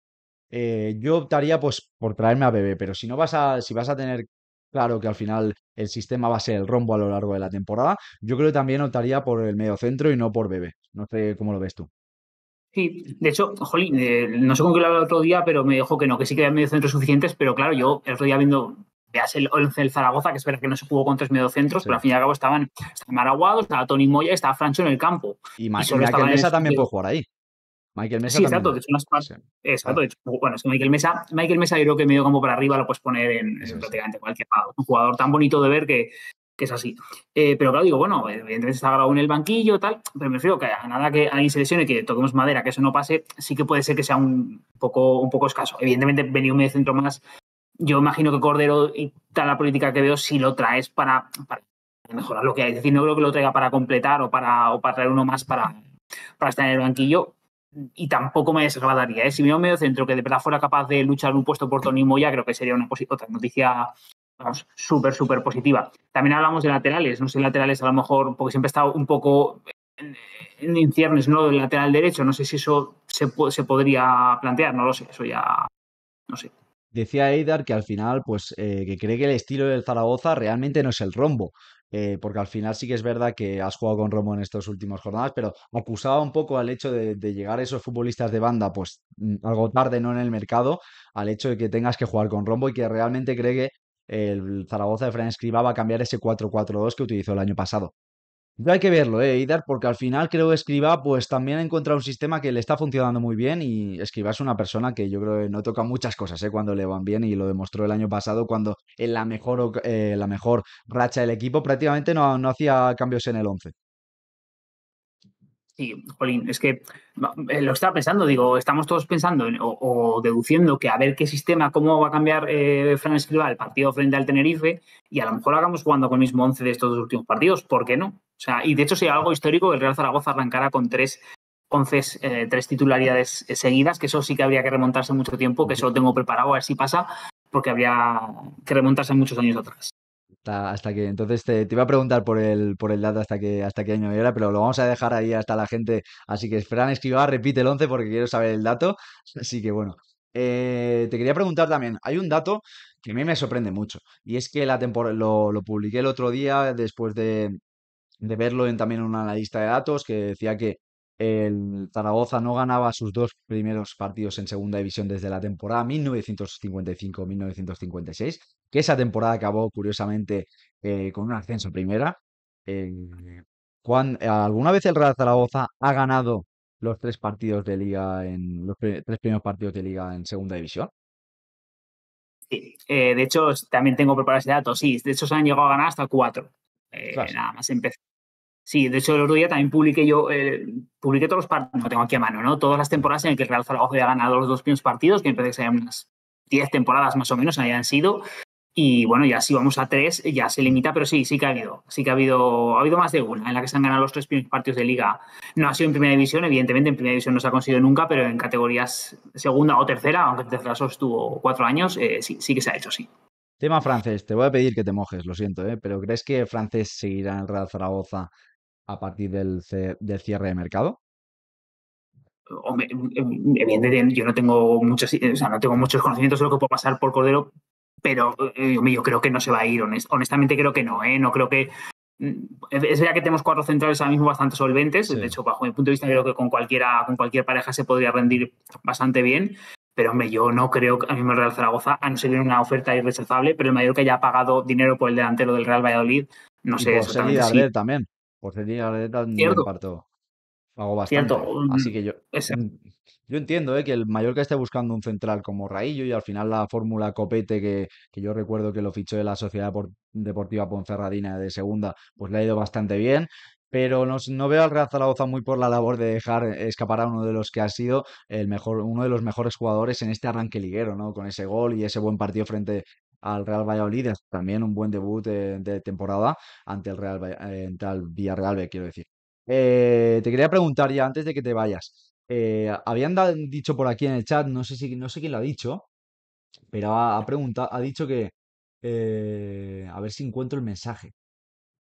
eh, yo optaría pues por traerme a Bebé, pero si no vas a, si vas a tener claro que al final el sistema va a ser el rombo a lo largo de la temporada, yo creo que también optaría por el medio centro y no por Bebé. No sé cómo lo ves tú. Sí, de hecho, jolín, eh, no sé con qué lo hablaba el otro día, pero me dijo que no, que sí que había mediocentros suficientes, pero claro, yo el otro día viendo veas el 11 del Zaragoza, que es verdad que no se jugó con tres mediocentros, pero al fin y al cabo estaban, Maraguado, estaba Tony Moya, estaba Francho en el campo. Y, Michael Mesa este también puede jugar ahí. Michael Mesa. Sí, exacto. De hecho, bueno, es que Michael Mesa, Michael Mesa yo creo que medio campo para arriba lo puedes poner en, en prácticamente cualquier lado. Un jugador tan bonito de ver que, que es así. Eh, pero claro, digo, bueno, evidentemente está grabado en el banquillo, tal, pero me refiero que a nada que alguien se lesione, que toquemos madera, que eso no pase, sí que puede ser que sea un poco, un poco escaso. Evidentemente, venir un medio centro más, yo imagino que Cordero y tal la política que veo, si lo traes para, para mejorar lo que hay. Es decir, no creo que lo traiga para completar o para, o para traer uno más para, para estar en el banquillo. Y tampoco me desagradaría. ¿eh? Si veo un medio centro que de verdad fuera capaz de luchar un puesto por Tony Moya, creo que sería una otra noticia vamos, súper, súper positiva. También hablamos de laterales, no sé, laterales a lo mejor, porque siempre he estado un poco en, en inciernes, ¿no? El lateral derecho, no sé si eso se, podría plantear, no lo sé, eso ya, no sé. Decía Eidar que al final, pues, eh, que cree que el estilo del Zaragoza realmente no es el rombo, eh, porque al final sí que es verdad que has jugado con rombo en estas últimas jornadas, pero acusaba un poco al hecho de, de, llegar a esos futbolistas de banda, pues mm, algo tarde, no en el mercado, al hecho de que tengas que jugar con Rombo y que realmente cree que el Zaragoza de Fran Escribá va a cambiar ese 4-4-2 que utilizó el año pasado. Ya hay que verlo, eh, Idar, porque al final creo que Escriba pues también ha encontrado un sistema que le está funcionando muy bien y Escriba es una persona que yo creo que no toca muchas cosas, eh, cuando le van bien y lo demostró el año pasado cuando en la mejor, eh, la mejor racha del equipo prácticamente no, no hacía cambios en el 11. Sí, Jolín, es que eh, lo estaba pensando, digo, estamos todos pensando o, deduciendo que a ver qué sistema, cómo va a cambiar eh, Fran Escriba el partido frente al Tenerife y a lo mejor hagamos jugando con el mismo once de estos dos últimos partidos, ¿por qué no? O sea, y de hecho sería algo histórico que el Real Zaragoza arrancara con tres once, eh, tres titularidades eh, seguidas, que eso sí que habría que remontarse mucho tiempo, que eso lo tengo preparado, a ver si pasa, porque habría que remontarse muchos años atrás. Hasta, que entonces te, iba a preguntar por el, por el dato hasta que hasta qué año era, pero lo vamos a dejar ahí hasta la gente. Así que Fran Escribá, repite el 11 porque quiero saber el dato. Así que bueno, eh, te quería preguntar también, hay un dato que a mí me sorprende mucho, y es que la lo, lo, publiqué el otro día después de, de verlo en también una lista de datos que decía que el Zaragoza no ganaba sus dos primeros partidos en segunda división desde la temporada 1955-1956 que esa temporada acabó curiosamente eh, con un ascenso en primera. Eh, ¿Alguna vez el Real Zaragoza ha ganado los tres partidos de liga en los tres primeros partidos de liga en segunda división? Sí, eh, de hecho también tengo preparado ese dato, sí, de hecho se han llegado a ganar hasta cuatro, nada más empecé Sí, de hecho el otro día también publiqué yo, publiqué todos los partidos, no tengo aquí a mano, ¿no? Todas las temporadas en las que el Real Zaragoza ha ganado los dos primeros partidos, que empecé parece que sean unas diez temporadas más o menos, hayan sido, y bueno, ya si vamos a tres, ya se limita, pero sí, sí que ha habido. Sí que ha habido, ha habido más de una en la que se han ganado los tres partidos de liga. No ha sido en primera división, evidentemente, en primera división no se ha conseguido nunca, pero en categorías segunda o tercera, aunque en tercera solo estuvo cuatro años, eh, sí, sí que se ha hecho, sí. Tema francés, te voy a pedir que te mojes, lo siento, ¿eh? pero ¿crees que francés seguirá en el Real Zaragoza a partir del, cierre de mercado? Em, em, evidentemente yo no tengo muchos, eh, no tengo muchos conocimientos de lo que puede pasar por Cordero pero eh, yo creo que no se va a ir, honestamente creo que no, ¿eh? No creo que... Mm, es verdad que tenemos cuatro centrales ahora mismo bastante solventes, de hecho, bajo mi punto de vista creo que con, cualquiera, con cualquier pareja se podría rendir bastante bien, pero yo no creo que a mí me Real Zaragoza, a no ser una oferta irrechazable, pero el mayor que haya pagado dinero por el delantero del Real Valladolid, no sé. Y por sí. también, por ser también, Hago bastante. Mm, Así que yo... Yo entiendo eh, que el Mallorca esté buscando un central como Raillo y al final la fórmula Copete, que, yo recuerdo que lo fichó de la Sociedad Deportiva Ponferradina de segunda, pues le ha ido bastante bien pero no, no, veo al Real Zaragoza muy por la labor de dejar escapar a uno de los que ha sido el mejor, uno de los mejores jugadores en este arranque liguero, ¿no? Con ese gol y ese buen partido frente al Real Valladolid, también un buen debut de, temporada ante el Real Valladolid eh, Villarreal, quiero decir. Eh, te quería preguntar ya antes de que te vayas, eh, habían dicho por aquí en el chat, no sé, no sé quién lo ha dicho, pero ha, preguntado, ha dicho que. Eh, a ver si encuentro el mensaje.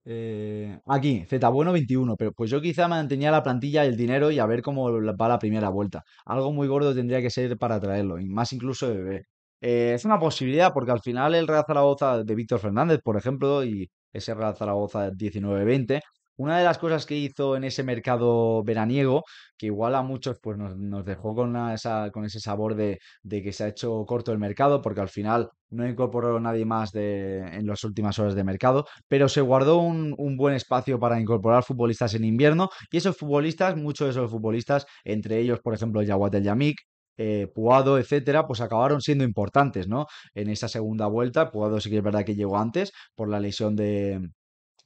Eh, aquí aquí, bueno 21, pero pues yo quizá mantenía la plantilla, el dinero y a ver cómo va la primera vuelta. Algo muy gordo tendría que ser para traerlo, más incluso de bebé. es una posibilidad porque al final el Real Zaragoza de Víctor Fernández, por ejemplo, y ese Real Zaragoza 19-20, una de las cosas que hizo en ese mercado veraniego, que igual a muchos pues nos, dejó con, esa, con ese sabor de, que se ha hecho corto el mercado, porque al final no incorporó nadie más de, en las últimas horas de mercado, pero se guardó un, buen espacio para incorporar futbolistas en invierno y esos futbolistas, muchos de esos futbolistas, entre ellos por ejemplo Yaguatel Yamik, eh, Puado, etcétera, pues acabaron siendo importantes, ¿no? En esa segunda vuelta, Puado sí que es verdad que llegó antes por la lesión de,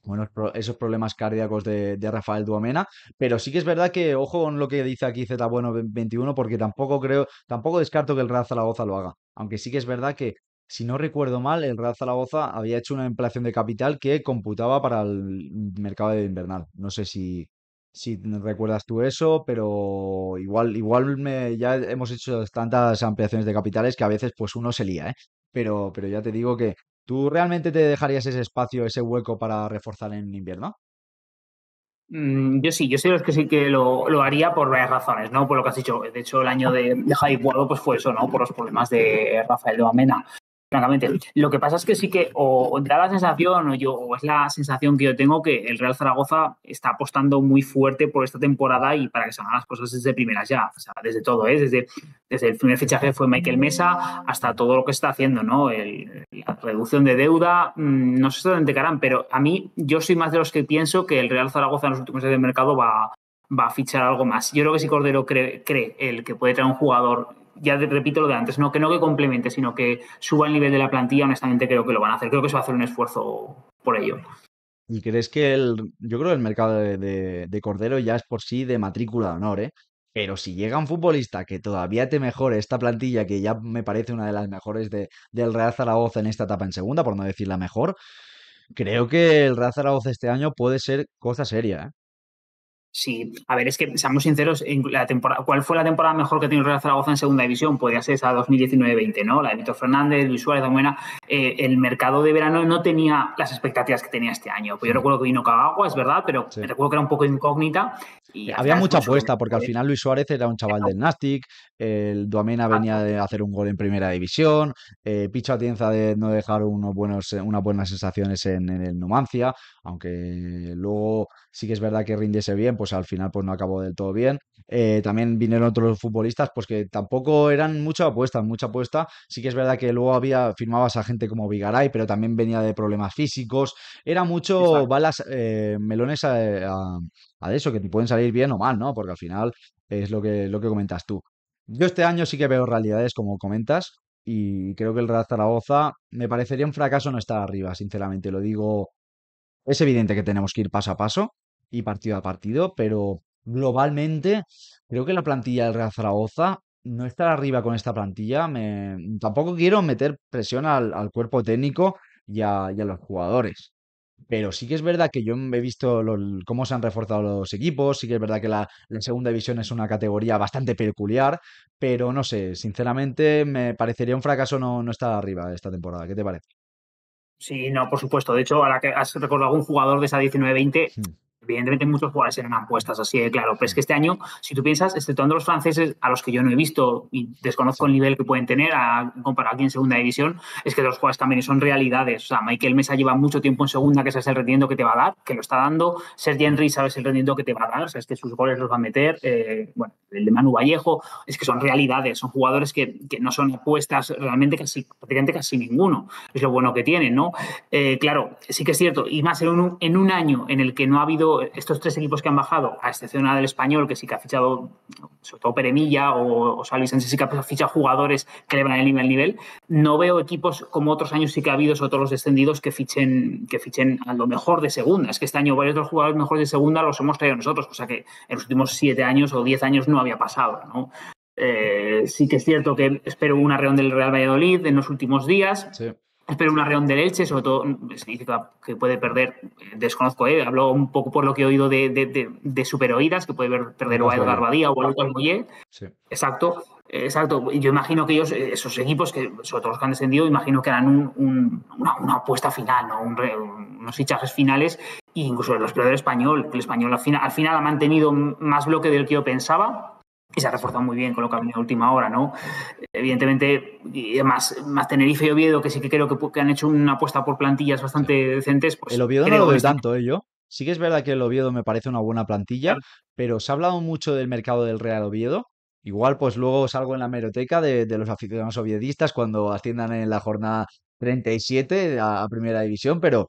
bueno, esos problemas cardíacos de, Rafael Duomena. pero sí que es verdad que ojo con lo que dice aquí Z Bueno 21 porque tampoco creo, tampoco descarto que el Real Zaragoza lo haga, aunque sí que es verdad que si no recuerdo mal, el Real Zaragoza había hecho una ampliación de capital que computaba para el mercado de invernal. No sé si, si recuerdas tú eso, pero igual, igual me, ya hemos hecho tantas ampliaciones de capitales que a veces pues uno se lía, ¿eh? Pero, pero ya te digo que ¿Tú realmente te dejarías ese espacio, ese hueco para reforzar en invierno? Mm, yo sí, yo sé que sí que lo, haría por varias razones, ¿no? Por lo que has dicho. De hecho, el año de, de Javi pues fue eso, ¿no? Por los problemas de Rafael de Amena francamente. Lo que pasa es que sí que, o, da la sensación, o, yo, es la sensación que yo tengo, que el Real Zaragoza está apostando muy fuerte por esta temporada y para que se las cosas desde primeras ya, o sea, desde todo, ¿eh? desde, desde el primer fichaje fue Michael Mesa hasta todo lo que está haciendo, ¿no? El, la reducción de deuda, mm, no sé dónde harán, pero a mí yo soy más de los que pienso que el Real Zaragoza en los últimos días del mercado va, va a fichar algo más. Yo creo que si Cordero cree, cree el que puede traer un jugador ya repito lo de antes, no que no que complemente, sino que suba el nivel de la plantilla, honestamente creo que lo van a hacer. Creo que se va a hacer un esfuerzo por ello. ¿Y crees que el, yo creo el mercado de, Cordero ya es por sí de matrícula de honor, ¿eh? Pero si llega un futbolista que todavía te mejore esta plantilla, que ya me parece una de las mejores del Real Zaragoza en esta etapa en segunda, por no decir la mejor, creo que el Real Zaragoza este año puede ser cosa seria. ¿eh? Sí, a ver, es que seamos sinceros, la ¿cuál fue la temporada mejor que tiene el Real Zaragoza en segunda división? Podría ser esa 2019-20, ¿no? La de Víctor Fernández, Luis Suárez, Domena. Eh, el mercado de verano no tenía las expectativas que tenía este año. Pues yo recuerdo que vino Cagagua, es verdad, pero me recuerdo que era un poco incógnita. Y eh, Había mucha apuesta, porque al final Luis Suárez era un chaval del Nastic, el Domena venía de hacer un gol en primera división, eh, Picho Atienza de no dejar unos buenos, unas buenas sensaciones en el Numancia aunque luego sí que es verdad que rindiese bien, pues al final pues no acabó del todo bien. Eh, también vinieron otros futbolistas, pues que tampoco eran mucha apuesta, mucha apuesta. Sí que es verdad que luego había, firmabas a gente como Vigaray, pero también venía de problemas físicos. Era mucho balas, eh, melones a, eh, eso, que te pueden salir bien o mal, ¿no? Porque al final es lo que, lo que comentas tú. Yo este año sí que veo realidades como comentas, y creo que el Real Zaragoza me parecería un fracaso no estar arriba, sinceramente. Lo digo es evidente que tenemos que ir paso a paso y partido a partido, pero globalmente creo que la plantilla del Real Zaragoza no estar arriba con esta plantilla. Me... Tampoco quiero meter presión al, cuerpo técnico y a, los jugadores. Pero sí que es verdad que yo he visto cómo se han reforzado los equipos, sí que es verdad que la, segunda división es una categoría bastante peculiar, pero no sé, sinceramente me parecería un fracaso no, no estar arriba esta temporada. ¿Qué te parece? Sí, no, por supuesto. De hecho, ahora que has recordado algún jugador de esa 19-20, Evidentemente muchos jugadores eran apuestas así de claro, pero es que este año, si tú piensas, exceptuando los franceses, a los que yo no he visto y desconozco el nivel que pueden tener a, comparado aquí en segunda división, es que los jugadores también son realidades. O sea, Michael Mesa lleva mucho tiempo en segunda, que es el rendimiento que te va a dar, que lo está dando. Sergi Henry, sabes el rendimiento que te va a dar, o sea es que sus goles los va a meter. Eh, bueno, el de Manu Vallejo, es que son realidades, son jugadores que, no son apuestas realmente casi, prácticamente casi ninguno. Es lo bueno que tienen, ¿no? Eh, claro, sí que es cierto, y más en un, en un año en el que no ha habido estos tres equipos que han bajado, a excepción del español, que sí que ha fichado, sobre todo Peremilla o, o sí que ha fichado jugadores que le van a el nivel, no veo equipos como otros años sí que ha habido, sobre todo los descendidos, que fichen, que fichen a lo mejor de segunda. Es que este año varios de los jugadores mejores de segunda los hemos traído nosotros, cosa que en los últimos siete años o diez años no había pasado. Eh, sí que es cierto que espero una reunión del Real Valladolid en los últimos días. Sí. Espero una reunión de Leche sobre todo significa que puede perder, eh, desconozco, ¿eh? hablo un poco por lo que he oído de, de, de, superoídas, que puede perder o a Edgar Badía o a Lucas Mollé. Exacto, exacto. Yo imagino que ellos, eh, esos equipos, que sobre todo los que han descendido, imagino que harán una, apuesta final, ¿no? unos fichajes finales, e incluso los perdedores español, el español al final, al final ha mantenido más bloque del que yo pensaba, y se ha reforzado muy bien con lo que ha venido última hora, ¿no? Evidentemente, y más Tenerife y Oviedo, que sí que creo que, han hecho una apuesta por plantillas bastante decentes. Pues el Oviedo no lo veo tanto, ¿eh? Sí que es verdad que el Oviedo me parece una buena plantilla, pero se ha hablado mucho del mercado del Real Oviedo. Igual, pues luego salgo en la meroteca de, los aficionados oviedistas cuando asciendan en la jornada 37 a, Primera División, pero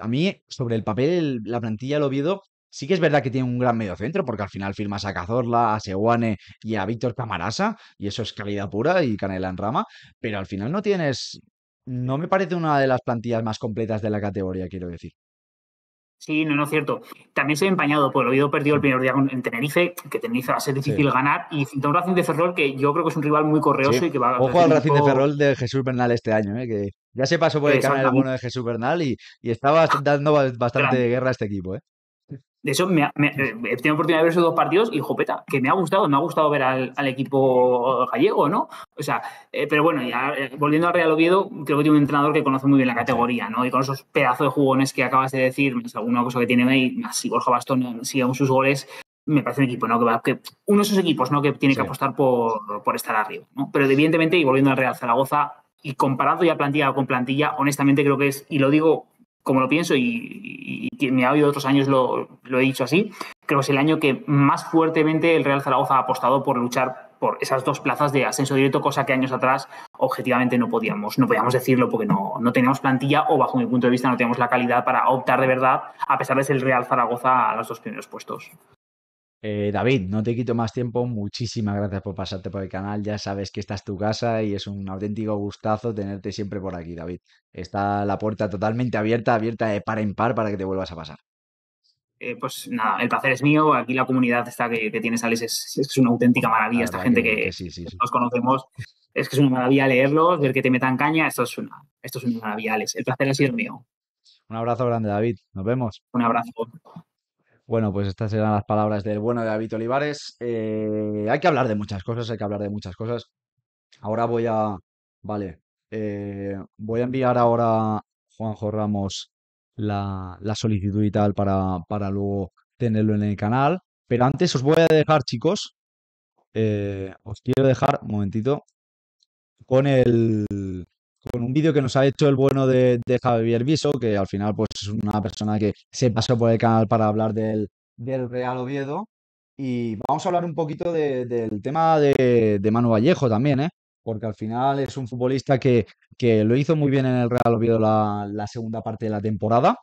a mí, sobre el papel, la plantilla del Oviedo Sí que es verdad que tiene un gran medio centro porque al final firmas a Cazorla, a Seguane y a Víctor Camarasa, y eso es calidad pura y canela en rama, pero al final no tienes. No me parece una de las plantillas más completas de la categoría, quiero decir. Sí, no, no es cierto. También se ha empañado por el oído perdido el primer día en Tenerife, que Tenerife va a ser difícil ganar. Y tiene Racing de Ferrol, que yo creo que es un rival muy correoso y que va a ganar. Ojo al Racing de Ferrol de Jesús Bernal este año, eh, que ya se pasó por el canal alguno de Jesús Bernal y, estaba ah. dando bastante guerra a este equipo. ¿eh? De hecho, eh, he tenido oportunidad de ver esos dos partidos y jopeta, que me ha gustado, me ha gustado ver al, equipo gallego, ¿no? O sea, eh, pero bueno, ya, eh, volviendo al Real Oviedo, creo que tiene un entrenador que conoce muy bien la categoría, ¿no? Y con esos pedazos de jugones que acabas de decir, es alguna cosa que tiene ahí, si Borja Bastón sigue sus goles, me parece un equipo, ¿no? Que, uno de esos equipos, ¿no? Que tiene que apostar por, estar arriba, ¿no? Pero evidentemente, y volviendo al Real Zaragoza, y comparando ya plantilla con plantilla, honestamente creo que es, y lo digo como lo pienso y, me ha oído otros años lo, he dicho así, creo que es el año que más fuertemente el Real Zaragoza ha apostado por luchar por esas dos plazas de ascenso directo, cosa que años atrás objetivamente no podíamos, no podíamos decirlo porque no, no teníamos plantilla o bajo mi punto de vista no teníamos la calidad para optar de verdad a pesar de ser el Real Zaragoza a los dos primeros puestos. Eh, David, no te quito más tiempo. Muchísimas gracias por pasarte por el canal. Ya sabes que esta es tu casa y es un auténtico gustazo tenerte siempre por aquí, David. Está la puerta totalmente abierta, abierta de par en par para que te vuelvas a pasar. Eh, pues nada, el placer es mío. Aquí la comunidad está que, tienes, Alex, es, una auténtica ah, maravilla. Esta gente que, nos conocemos, es que es una maravilla leerlos, ver que te metan caña. Esto es una, esto es una maravilla, Alex. El placer ha sido mío. Un abrazo grande, David. Nos vemos. Un abrazo. Bueno, pues estas eran las palabras del bueno de David Olivares. Eh, hay que hablar de muchas cosas, hay que hablar de muchas cosas. Ahora voy a. Vale. Eh, voy a enviar ahora Juanjo Ramos la, solicitud y tal para, luego tenerlo en el canal. Pero antes os voy a dejar, chicos. Eh, os quiero dejar, un momentito, con el con un vídeo que nos ha hecho el bueno de, Javier Viso, que al final pues es una persona que se pasó por el canal para hablar del, Real Oviedo. Y vamos a hablar un poquito del tema de, de Manu Vallejo también, ¿eh? porque al final es un futbolista que, que, lo hizo muy bien en el Real Oviedo la segunda parte de la temporada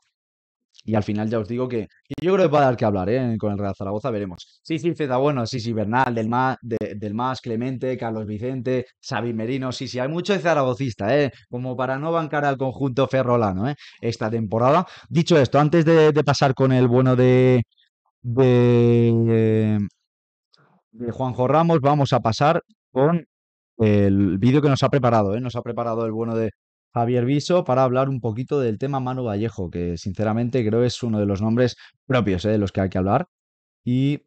y al final ya os digo que, yo creo que va a dar que hablar ¿eh? con el Real Zaragoza, veremos. Sí, sí, Feta, bueno, sí, sí, Bernal, del más, del más, Clemente, Carlos Vicente, Xavi Merino, sí, sí, hay mucho de zaragocista, ¿eh? como para no bancar al conjunto ferrolano ¿eh? esta temporada. Dicho esto, antes de, pasar con el bueno de, de, de Juanjo Ramos, vamos a pasar con el vídeo que nos ha preparado, ¿eh? nos ha preparado el bueno de, Javier Viso para hablar un poquito del tema Manu Vallejo, que sinceramente creo es uno de los nombres propios ¿eh? de los que hay que hablar. Y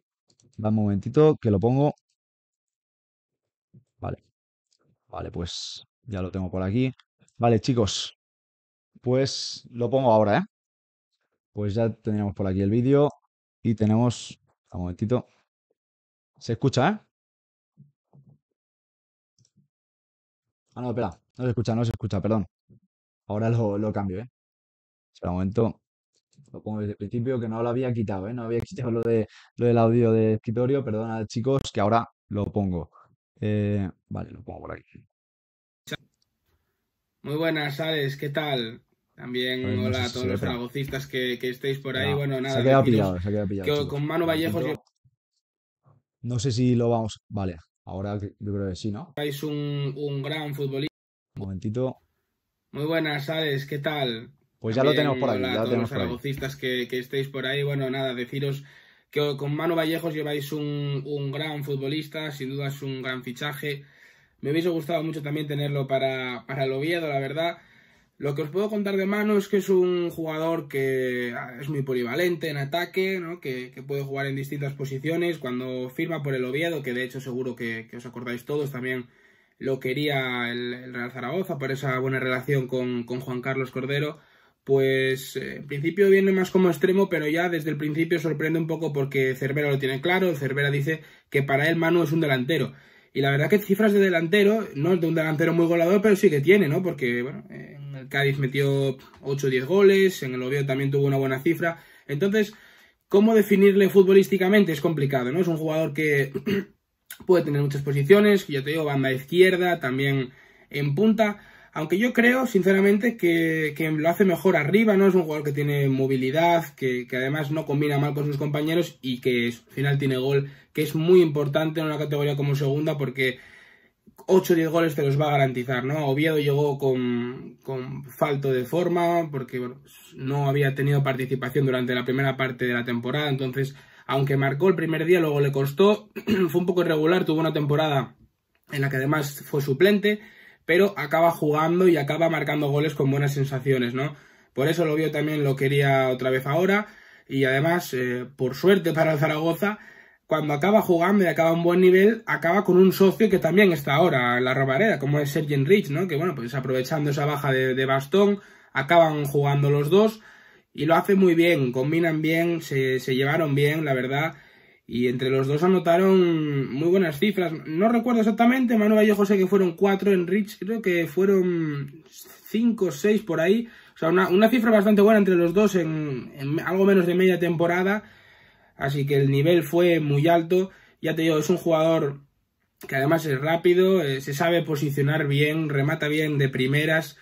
da un momentito que lo pongo. Vale. Vale, pues ya lo tengo por aquí. Vale, chicos. Pues lo pongo ahora, ¿eh? Pues ya tenemos por aquí el vídeo y tenemos... Un momentito. ¿Se escucha, eh? Ah, no, espera, no se escucha, no se escucha, perdón. Ahora lo, cambio, ¿eh? Espera un momento. Lo pongo desde el principio, que no lo había quitado, ¿eh? No había [LAUGHS] quitado lo, del audio de escritorio. Perdona, chicos, que ahora lo pongo. Eh, vale, lo pongo por aquí. Muy buenas, ¿sabes? ¿qué tal? También hola a todos los tragocistas que, que, estéis por ahí. bueno, nada. Se ha quedado pillado, se ha quedado pillado. con Manu Vallejos. No sé si lo vamos. Vale, ahora yo creo que sí, ¿no? un, un gran futbolista. Un momentito. Muy buenas, ¿sabes ¿qué tal? Pues ya lo tenemos por aquí. los que, estéis por ahí. Bueno, nada, deciros que con Manu Vallejos lleváis un, gran futbolista, sin duda es un gran fichaje. Me hubiese gustado mucho también tenerlo para, para el Oviedo, la verdad. Lo que os puedo contar de mano es que es un jugador que ah, es muy polivalente en ataque, ¿no? que, que, puede jugar en distintas posiciones. Cuando firma por el Oviedo, que de hecho seguro que os acordáis todos, también lo quería el, Real Zaragoza por esa buena relación con, Juan Carlos Cordero pues eh, en principio viene más como extremo, pero ya desde el principio sorprende un poco porque Cervera lo tiene claro, Cervera dice que para él Manu es un delantero. Y la verdad que cifras de delantero, no de un delantero muy goleador, pero sí que tiene, ¿no? Porque, bueno, en el Cádiz metió 8 o 10 goles, en el Oviedo también tuvo una buena cifra. Entonces, ¿cómo definirle futbolísticamente? Es complicado, ¿no? Es un jugador que Puede tener muchas posiciones, ya te digo, banda izquierda, también en punta. Aunque yo creo, sinceramente, que, lo hace mejor arriba, ¿no? Es un jugador que tiene movilidad, que, además no combina mal con sus compañeros y que al final tiene gol, que es muy importante en una categoría como segunda porque 8 o 10 goles te los va a garantizar, ¿no? Oviedo llegó con, con falto de forma porque no había tenido participación durante la primera parte de la temporada, entonces aunque marcó el primer día, luego le costó, [CLEARS THROAT] fue un poco irregular, tuvo una temporada en la que además fue suplente, pero acaba jugando y acaba marcando goles con buenas sensaciones, ¿no? Por eso lo vio también, lo quería otra vez ahora, y además, eh, por suerte para Zaragoza, cuando acaba jugando y acaba un buen nivel, acaba con un socio que también está ahora en la rabareda, como es Sergio Rich, ¿no? Que bueno, pues aprovechando esa baja de bastón, acaban jugando los dos y lo hace muy bien, combinan bien, se, llevaron bien, la verdad. Y entre los dos anotaron muy buenas cifras. No recuerdo exactamente, Manuel y sé que fueron cuatro, en Rich creo que fueron cinco o seis por ahí. O sea, una, cifra bastante buena entre los dos en, algo menos de media temporada. Así que el nivel fue muy alto. Ya te digo, es un jugador que además es rápido, eh, se sabe posicionar bien, remata bien de primeras.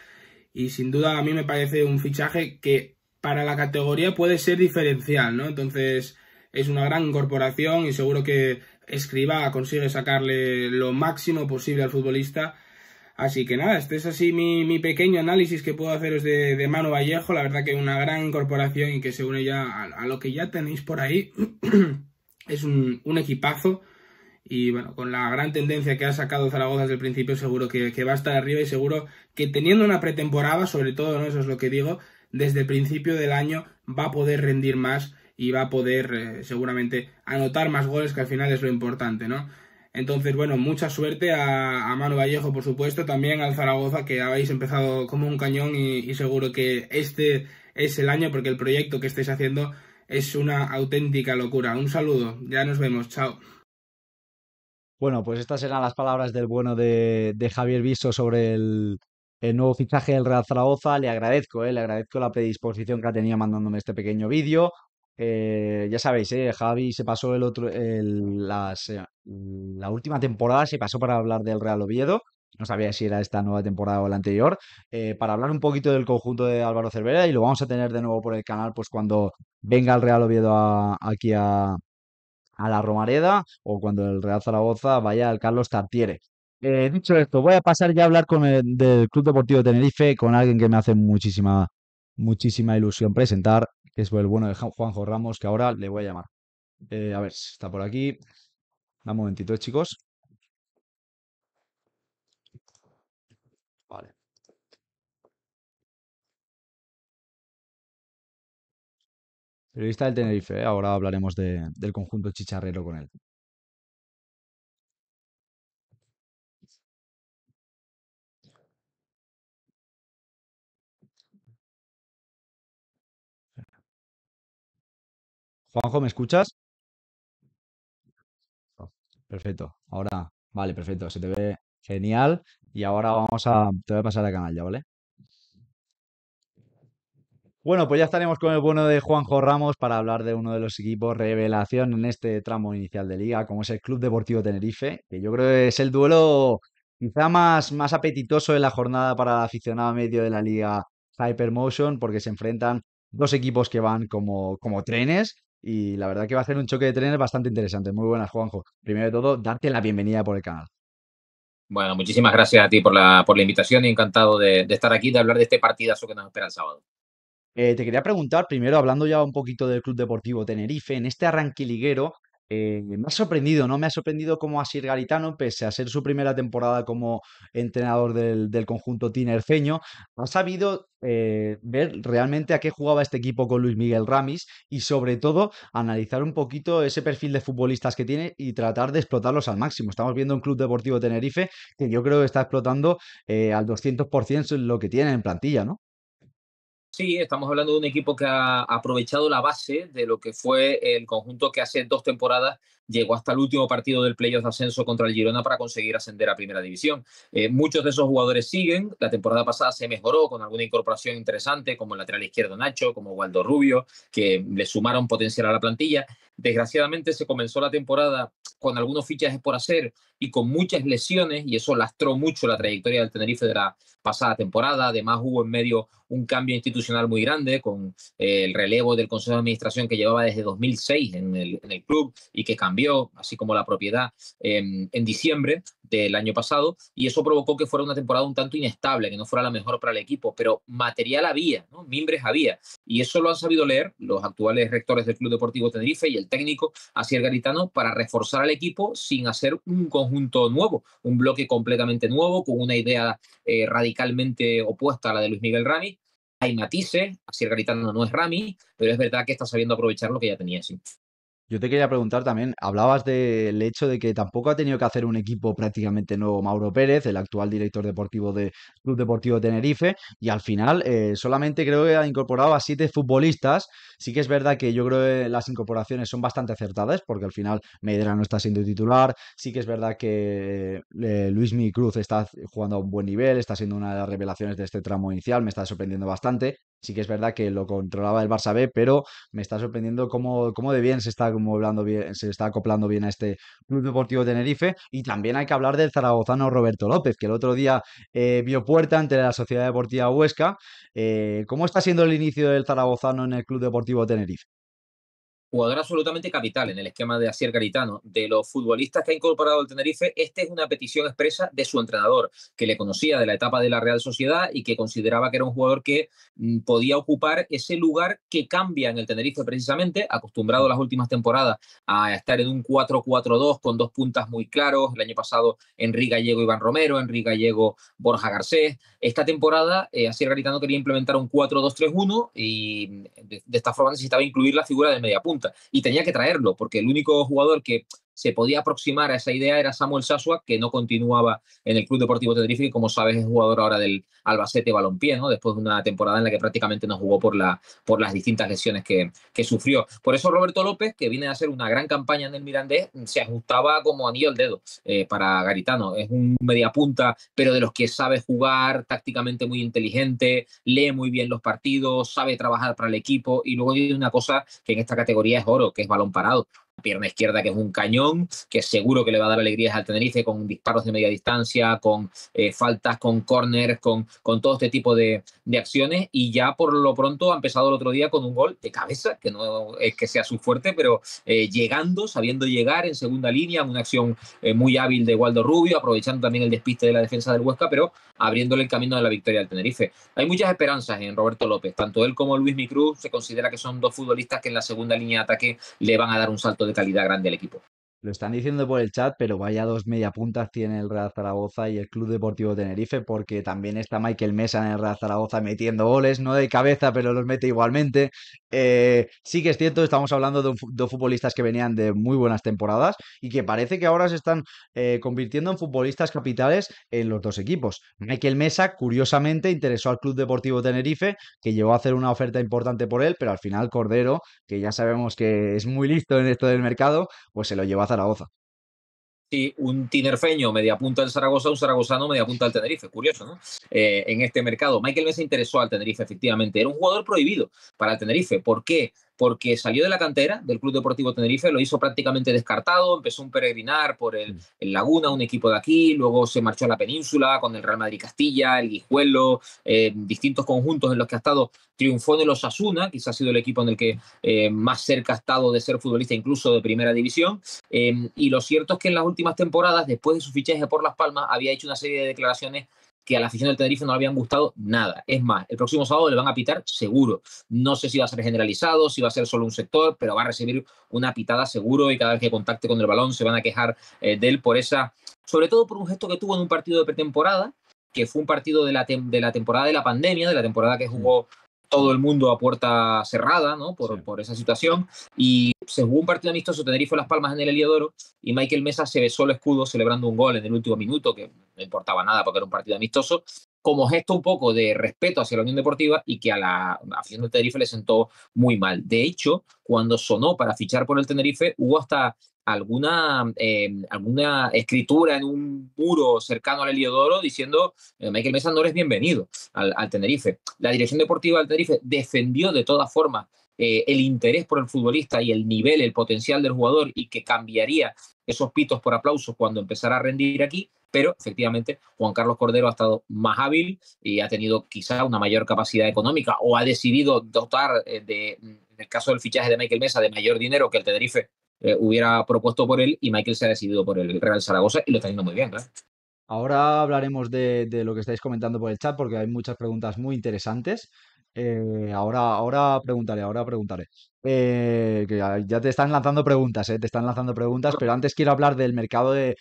Y sin duda a mí me parece un fichaje que para la categoría puede ser diferencial, ¿no? Entonces es una gran corporación y seguro que Escriba consigue sacarle lo máximo posible al futbolista. Así que nada, este es así mi, mi pequeño análisis que puedo haceros de, de mano Vallejo. La verdad que una gran corporación y que se une ya a, lo que ya tenéis por ahí. [CLEARS THROAT] es un, un, equipazo. Y bueno, con la gran tendencia que ha sacado Zaragoza desde el principio, seguro que, que va a estar arriba y seguro que teniendo una pretemporada, sobre todo, ¿no? eso es lo que digo, desde el principio del año va a poder rendir más y va a poder eh, seguramente anotar más goles, que al final es lo importante, ¿no? Entonces, bueno, mucha suerte a, Manu Vallejo, por supuesto, también al Zaragoza, que habéis empezado como un cañón y, seguro que este es el año porque el proyecto que estáis haciendo es una auténtica locura. Un saludo, ya nos vemos, chao. Bueno, pues estas eran las palabras del bueno de, de Javier Viso sobre el, el nuevo fichaje del Real Zaragoza. Le agradezco, eh, le agradezco la predisposición que ha tenido mandándome este pequeño vídeo. Eh, ya sabéis, eh, Javi se pasó el otro, eh, la última temporada, se pasó para hablar del Real Oviedo. No sabía si era esta nueva temporada o la anterior. para hablar un poquito del conjunto de Álvaro Cervera y lo vamos a tener de nuevo por el canal, pues cuando venga el Real Oviedo aquí a, a la Romareda o cuando el Real Zaragoza vaya al Carlos Tartiere. Eh, dicho esto, voy a pasar ya a hablar con el, del Club Deportivo de Tenerife, con alguien que me hace muchísima, muchísima ilusión presentar, que es el bueno de Juanjo Ramos, que ahora le voy a llamar. Eh, a ver, está por aquí. Un momentito, eh, chicos. Vale. Periodista del Tenerife, ahora hablaremos del conjunto chicharrero con él. Juanjo, ¿me escuchas? Oh, perfecto. Ahora, vale, perfecto. Se te ve genial. Y ahora vamos a, te voy a pasar a canal ya, ¿vale? Bueno, pues ya estaremos con el bueno de Juanjo Ramos para hablar de uno de los equipos revelación en este tramo inicial de liga, como es el Club Deportivo Tenerife, que yo creo que es el duelo quizá más, más apetitoso de la jornada para el aficionado medio de la liga Hypermotion, porque se enfrentan dos equipos que van como, como trenes y la verdad que va a ser un choque de trenes bastante interesante. Muy buenas, Juanjo. Primero de todo, darte la bienvenida por el canal. Bueno, muchísimas gracias a ti por la, por la invitación y encantado de, estar aquí, de hablar de este partidazo que nos espera el sábado. Eh, te quería preguntar, primero, hablando ya un poquito del Club Deportivo Tenerife, en este arranquiliguero... Eh, me ha sorprendido, ¿no? Me ha sorprendido cómo Asir Garitano, pese a ser su primera temporada como entrenador del, conjunto tinerfeño, ha sabido eh, ver realmente a qué jugaba este equipo con Luis Miguel Ramis y sobre todo analizar un poquito ese perfil de futbolistas que tiene y tratar de explotarlos al máximo. Estamos viendo un Club Deportivo Tenerife que yo creo que está explotando eh, al 200% lo que tiene en plantilla, ¿no? Sí, estamos hablando de un equipo que ha aprovechado la base de lo que fue el conjunto que hace dos temporadas llegó hasta el último partido del Playoffs de ascenso contra el Girona para conseguir ascender a primera división. Eh, muchos de esos jugadores siguen. La temporada pasada se mejoró con alguna incorporación interesante, como el lateral izquierdo Nacho, como Waldo Rubio, que le sumaron potencial a la plantilla. Desgraciadamente se comenzó la temporada con algunos fichajes por hacer y con muchas lesiones, y eso lastró mucho la trayectoria del Tenerife de la pasada temporada. Además, hubo en medio un cambio institucional muy grande con eh, el relevo del Consejo de Administración que llevaba desde 2006 en el club y que cambió así como la propiedad, en diciembre del año pasado, y eso provocó que fuera una temporada un tanto inestable, que no fuera la mejor para el equipo, pero material había, ¿no? mimbres había, y eso lo han sabido leer los actuales rectores del Club Deportivo Tenerife y el técnico Asier Garitano para reforzar al equipo sin hacer un conjunto nuevo, un bloque completamente nuevo, con una idea eh, radicalmente opuesta a la de Luis Miguel Rami, hay matices, así el Garitano no es Rami, pero es verdad que está sabiendo aprovechar lo que ya tenía. Sí. Yo te quería preguntar también, hablabas del hecho de que tampoco ha tenido que hacer un equipo prácticamente nuevo Mauro Pérez, el actual director deportivo del Club Deportivo Tenerife, y al final eh, solamente creo que ha incorporado a siete futbolistas. Sí que es verdad que yo creo que las incorporaciones son bastante acertadas, porque al final Medina no está siendo titular, sí que es verdad que eh, Luis Mi Cruz está jugando a un buen nivel, está siendo una de las revelaciones de este tramo inicial, me está sorprendiendo bastante. Sí que es verdad que lo controlaba el Barça B, pero me está sorprendiendo cómo, de bien se está acoplando bien, se está acoplando bien a este Club Deportivo Tenerife. Y también hay que hablar del zaragozano Roberto López, que el otro día eh, vio puerta ante la Sociedad Deportiva Huesca. Eh, ¿Cómo está siendo el inicio del zaragozano en el Club Deportivo Tenerife? jugador absolutamente capital en el esquema de Asier Garitano. De los futbolistas que ha incorporado el Tenerife, esta es una petición expresa de su entrenador, que le conocía de la etapa de la Real Sociedad y que consideraba que era un jugador que mm, podía ocupar ese lugar que cambia en el Tenerife precisamente, acostumbrado las últimas temporadas a estar en un 4-4-2 con dos puntas muy claros. El año pasado Enrique Gallego Iván Romero, Enrique Gallego Borja Garcés. Esta temporada eh, Asier Garitano quería implementar un 4-2-3-1 y mm, de, esta forma necesitaba incluir la figura del mediapunta y tenía que traerlo, porque el único jugador que se podía aproximar a esa idea era Samuel Sasua, que no continuaba en el Club Deportivo Tenerife, y como sabes es jugador ahora del Albacete Balompié, después de una temporada en la que prácticamente no jugó por, la, por las distintas lesiones que, sufrió. Por eso Roberto López, que viene a hacer una gran campaña en el Mirandés, se ajustaba como anillo al dedo eh, para Garitano. Es un mediapunta, pero de los que sabe jugar, tácticamente muy inteligente, lee muy bien los partidos, sabe trabajar para el equipo y luego tiene una cosa que en esta categoría es oro, que es balón parado pierna izquierda que es un cañón, que seguro que le va a dar alegrías al Tenerife con disparos de media distancia, con eh, faltas, con corners, con, con todo este tipo de, acciones. Y ya por lo pronto ha empezado el otro día con un gol de cabeza, que no es que sea su fuerte, pero eh, llegando, sabiendo llegar en segunda línea, una acción eh, muy hábil de Waldo Rubio, aprovechando también el despiste de la defensa del Huesca, pero abriéndole el camino de la victoria al Tenerife. Hay muchas esperanzas en Roberto López, tanto él como Luis Micruz se considera que son dos futbolistas que en la segunda línea de ataque le van a dar un salto de de calidad grande el equipo. Lo están diciendo por el chat, pero vaya dos media puntas tiene el Real Zaragoza y el Club Deportivo Tenerife, porque también está Michael Mesa en el Real Zaragoza metiendo goles, no de cabeza, pero los mete igualmente. Eh, sí que es cierto, estamos hablando de dos futbolistas que venían de muy buenas temporadas y que parece que ahora se están eh, convirtiendo en futbolistas capitales en los dos equipos. Michael Mesa, curiosamente, interesó al Club Deportivo Tenerife, que llegó a hacer una oferta importante por él, pero al final Cordero, que ya sabemos que es muy listo en esto del mercado, pues se lo llevó a Zaragoza. Sí, un tinerfeño media punta del Zaragoza, un zaragozano media punta del Tenerife. Curioso, ¿no? Eh, en este mercado. Michael Mesa interesó al Tenerife, efectivamente. Era un jugador prohibido para el Tenerife. ¿Por qué? porque salió de la cantera del Club Deportivo Tenerife, lo hizo prácticamente descartado, empezó un peregrinar por mm. el, Laguna, un equipo de aquí, luego se marchó a la península con el Real Madrid Castilla, el Guijuelo, eh, distintos conjuntos en los que ha estado, triunfó en el Osasuna, quizás ha sido el equipo en el que eh, más cerca ha estado de ser futbolista incluso de primera división, eh, y lo cierto es que en las últimas temporadas, después de su fichaje por Las Palmas, había hecho una serie de declaraciones que a la afición del Tenerife no le habían gustado nada. Es más, el próximo sábado le van a pitar seguro. No sé si va a ser generalizado, si va a ser solo un sector, pero va a recibir una pitada seguro y cada vez que contacte con el balón se van a quejar eh, de él por esa, sobre todo por un gesto que tuvo en un partido de pretemporada, que fue un partido de la, de la temporada de la pandemia, de la temporada que jugó todo el mundo a puerta cerrada, ¿no? Por, por esa situación. Y según jugó un partido amistoso, Tenerife Las Palmas en el Heliodoro, y Michael Mesa se besó el escudo celebrando un gol en el último minuto, que no importaba nada porque era un partido amistoso, como gesto un poco de respeto hacia la Unión Deportiva y que a la afición de Tenerife le sentó muy mal. De hecho, cuando sonó para fichar por el Tenerife, hubo hasta alguna, em, alguna escritura en un muro cercano al Heliodoro diciendo eh, Michael Mesa no eres bienvenido al, Tenerife. La dirección deportiva del Tenerife defendió de todas formas eh, el interés por el futbolista y el nivel, el potencial del jugador y que cambiaría esos pitos por aplausos cuando empezara a rendir aquí. Pero efectivamente Juan Carlos Cordero ha estado más hábil y ha tenido quizá una mayor capacidad económica o ha decidido dotar eh, de en el caso del fichaje de Michael Mesa, de mayor dinero que el Tenerife eh, hubiera propuesto por él y Michael se ha decidido por el Real Zaragoza y lo está viendo muy bien. Ahora hablaremos de, lo que estáis comentando por el chat porque hay muchas preguntas muy interesantes. Eh, ahora, ahora preguntaré, ahora preguntaré. Eh, que ya te están lanzando preguntas, te están lanzando preguntas, pero antes quiero hablar del mercado de,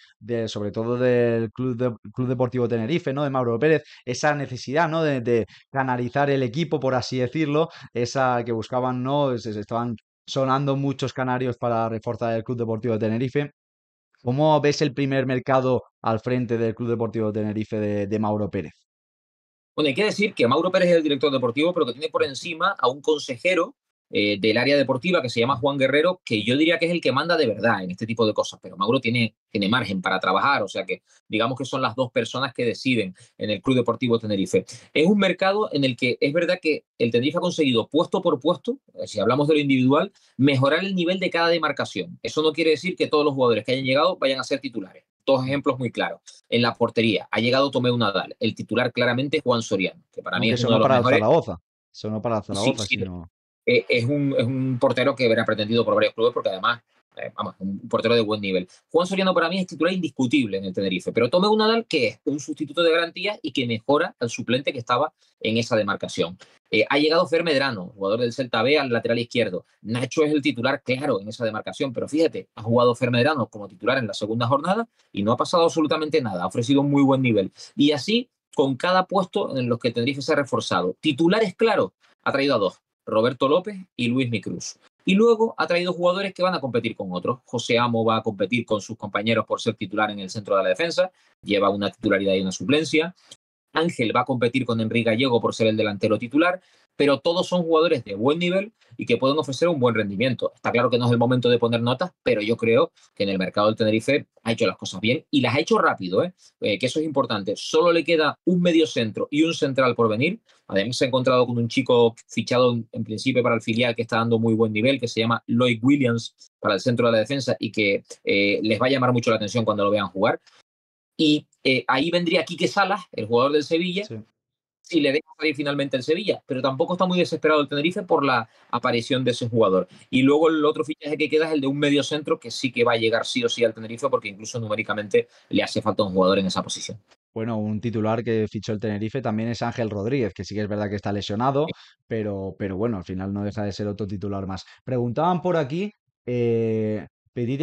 sobre todo del Club, Club Deportivo Tenerife, ¿no? De Mauro Pérez, esa necesidad, ¿no? De, canalizar el equipo, por así decirlo, esa que buscaban, ¿no? estaban sonando muchos canarios para reforzar el Club Deportivo de Tenerife. ¿Cómo ves el primer mercado al frente del Club Deportivo de Tenerife de, Mauro Pérez? Bueno, hay que decir que Mauro Pérez es el director deportivo, pero que tiene por encima a un consejero eh, del área deportiva que se llama Juan Guerrero, que yo diría que es el que manda de verdad en este tipo de cosas, pero Mauro tiene, tiene margen para trabajar, o sea que digamos que son las dos personas que deciden en el Club Deportivo Tenerife. Es un mercado en el que es verdad que el Tenerife ha conseguido puesto por puesto, eh, si hablamos de lo individual, mejorar el nivel de cada demarcación. Eso no quiere decir que todos los jugadores que hayan llegado vayan a ser titulares. Dos ejemplos muy claros. En la portería ha llegado Tomé Nadal, el titular claramente Juan Soriano, que para mí es uno de los para la Zaragoza. Eso no para eh, es, un, portero que verá pretendido por varios clubes porque además, eh, vamos, un portero de buen nivel. Juan Soriano para mí es titular indiscutible en el Tenerife, pero tome un Nadal que es un sustituto de garantía y que mejora al suplente que estaba en esa demarcación. Eh, ha llegado Fermedrano jugador del Celta B, al lateral izquierdo. Nacho es el titular, claro, en esa demarcación, pero fíjate, ha jugado Fermedrano como titular en la segunda jornada y no ha pasado absolutamente nada. Ha ofrecido un muy buen nivel. Y así, con cada puesto en los que Tenerife se ha reforzado. Titulares, claro, ha traído a dos. Roberto López y Luis Micruz. Y luego ha traído jugadores que van a competir con otros. José Amo va a competir con sus compañeros por ser titular en el centro de la defensa, lleva una titularidad y una suplencia. Ángel va a competir con Enrique Gallego por ser el delantero titular pero todos son jugadores de buen nivel y que pueden ofrecer un buen rendimiento. Está claro que no es el momento de poner notas, pero yo creo que en el mercado del Tenerife ha hecho las cosas bien y las ha hecho rápido, ¿eh? eh que eso es importante. Solo le queda un medio centro y un central por venir. Además se ha encontrado con un chico fichado en, principio para el filial que está dando muy buen nivel, que se llama Lloyd Williams para el centro de la defensa y que eh, les va a llamar mucho la atención cuando lo vean jugar. Y eh, ahí vendría Quique Salas, el jugador del Sevilla, si le deja salir finalmente el Sevilla, pero tampoco está muy desesperado el Tenerife por la aparición de ese jugador. Y luego el otro fichaje que queda es el de un medio centro que sí que va a llegar sí o sí al Tenerife porque incluso numéricamente le hace falta un jugador en esa posición. Bueno, un titular que fichó el Tenerife también es Ángel Rodríguez, que sí que es verdad que está lesionado, pero, pero bueno, al final no deja de ser otro titular más. Preguntaban por aquí, eh,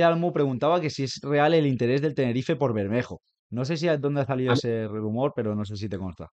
Almo preguntaba que si es real el interés del Tenerife por Bermejo. No sé si de dónde ha salido ese rumor, pero no sé si te consta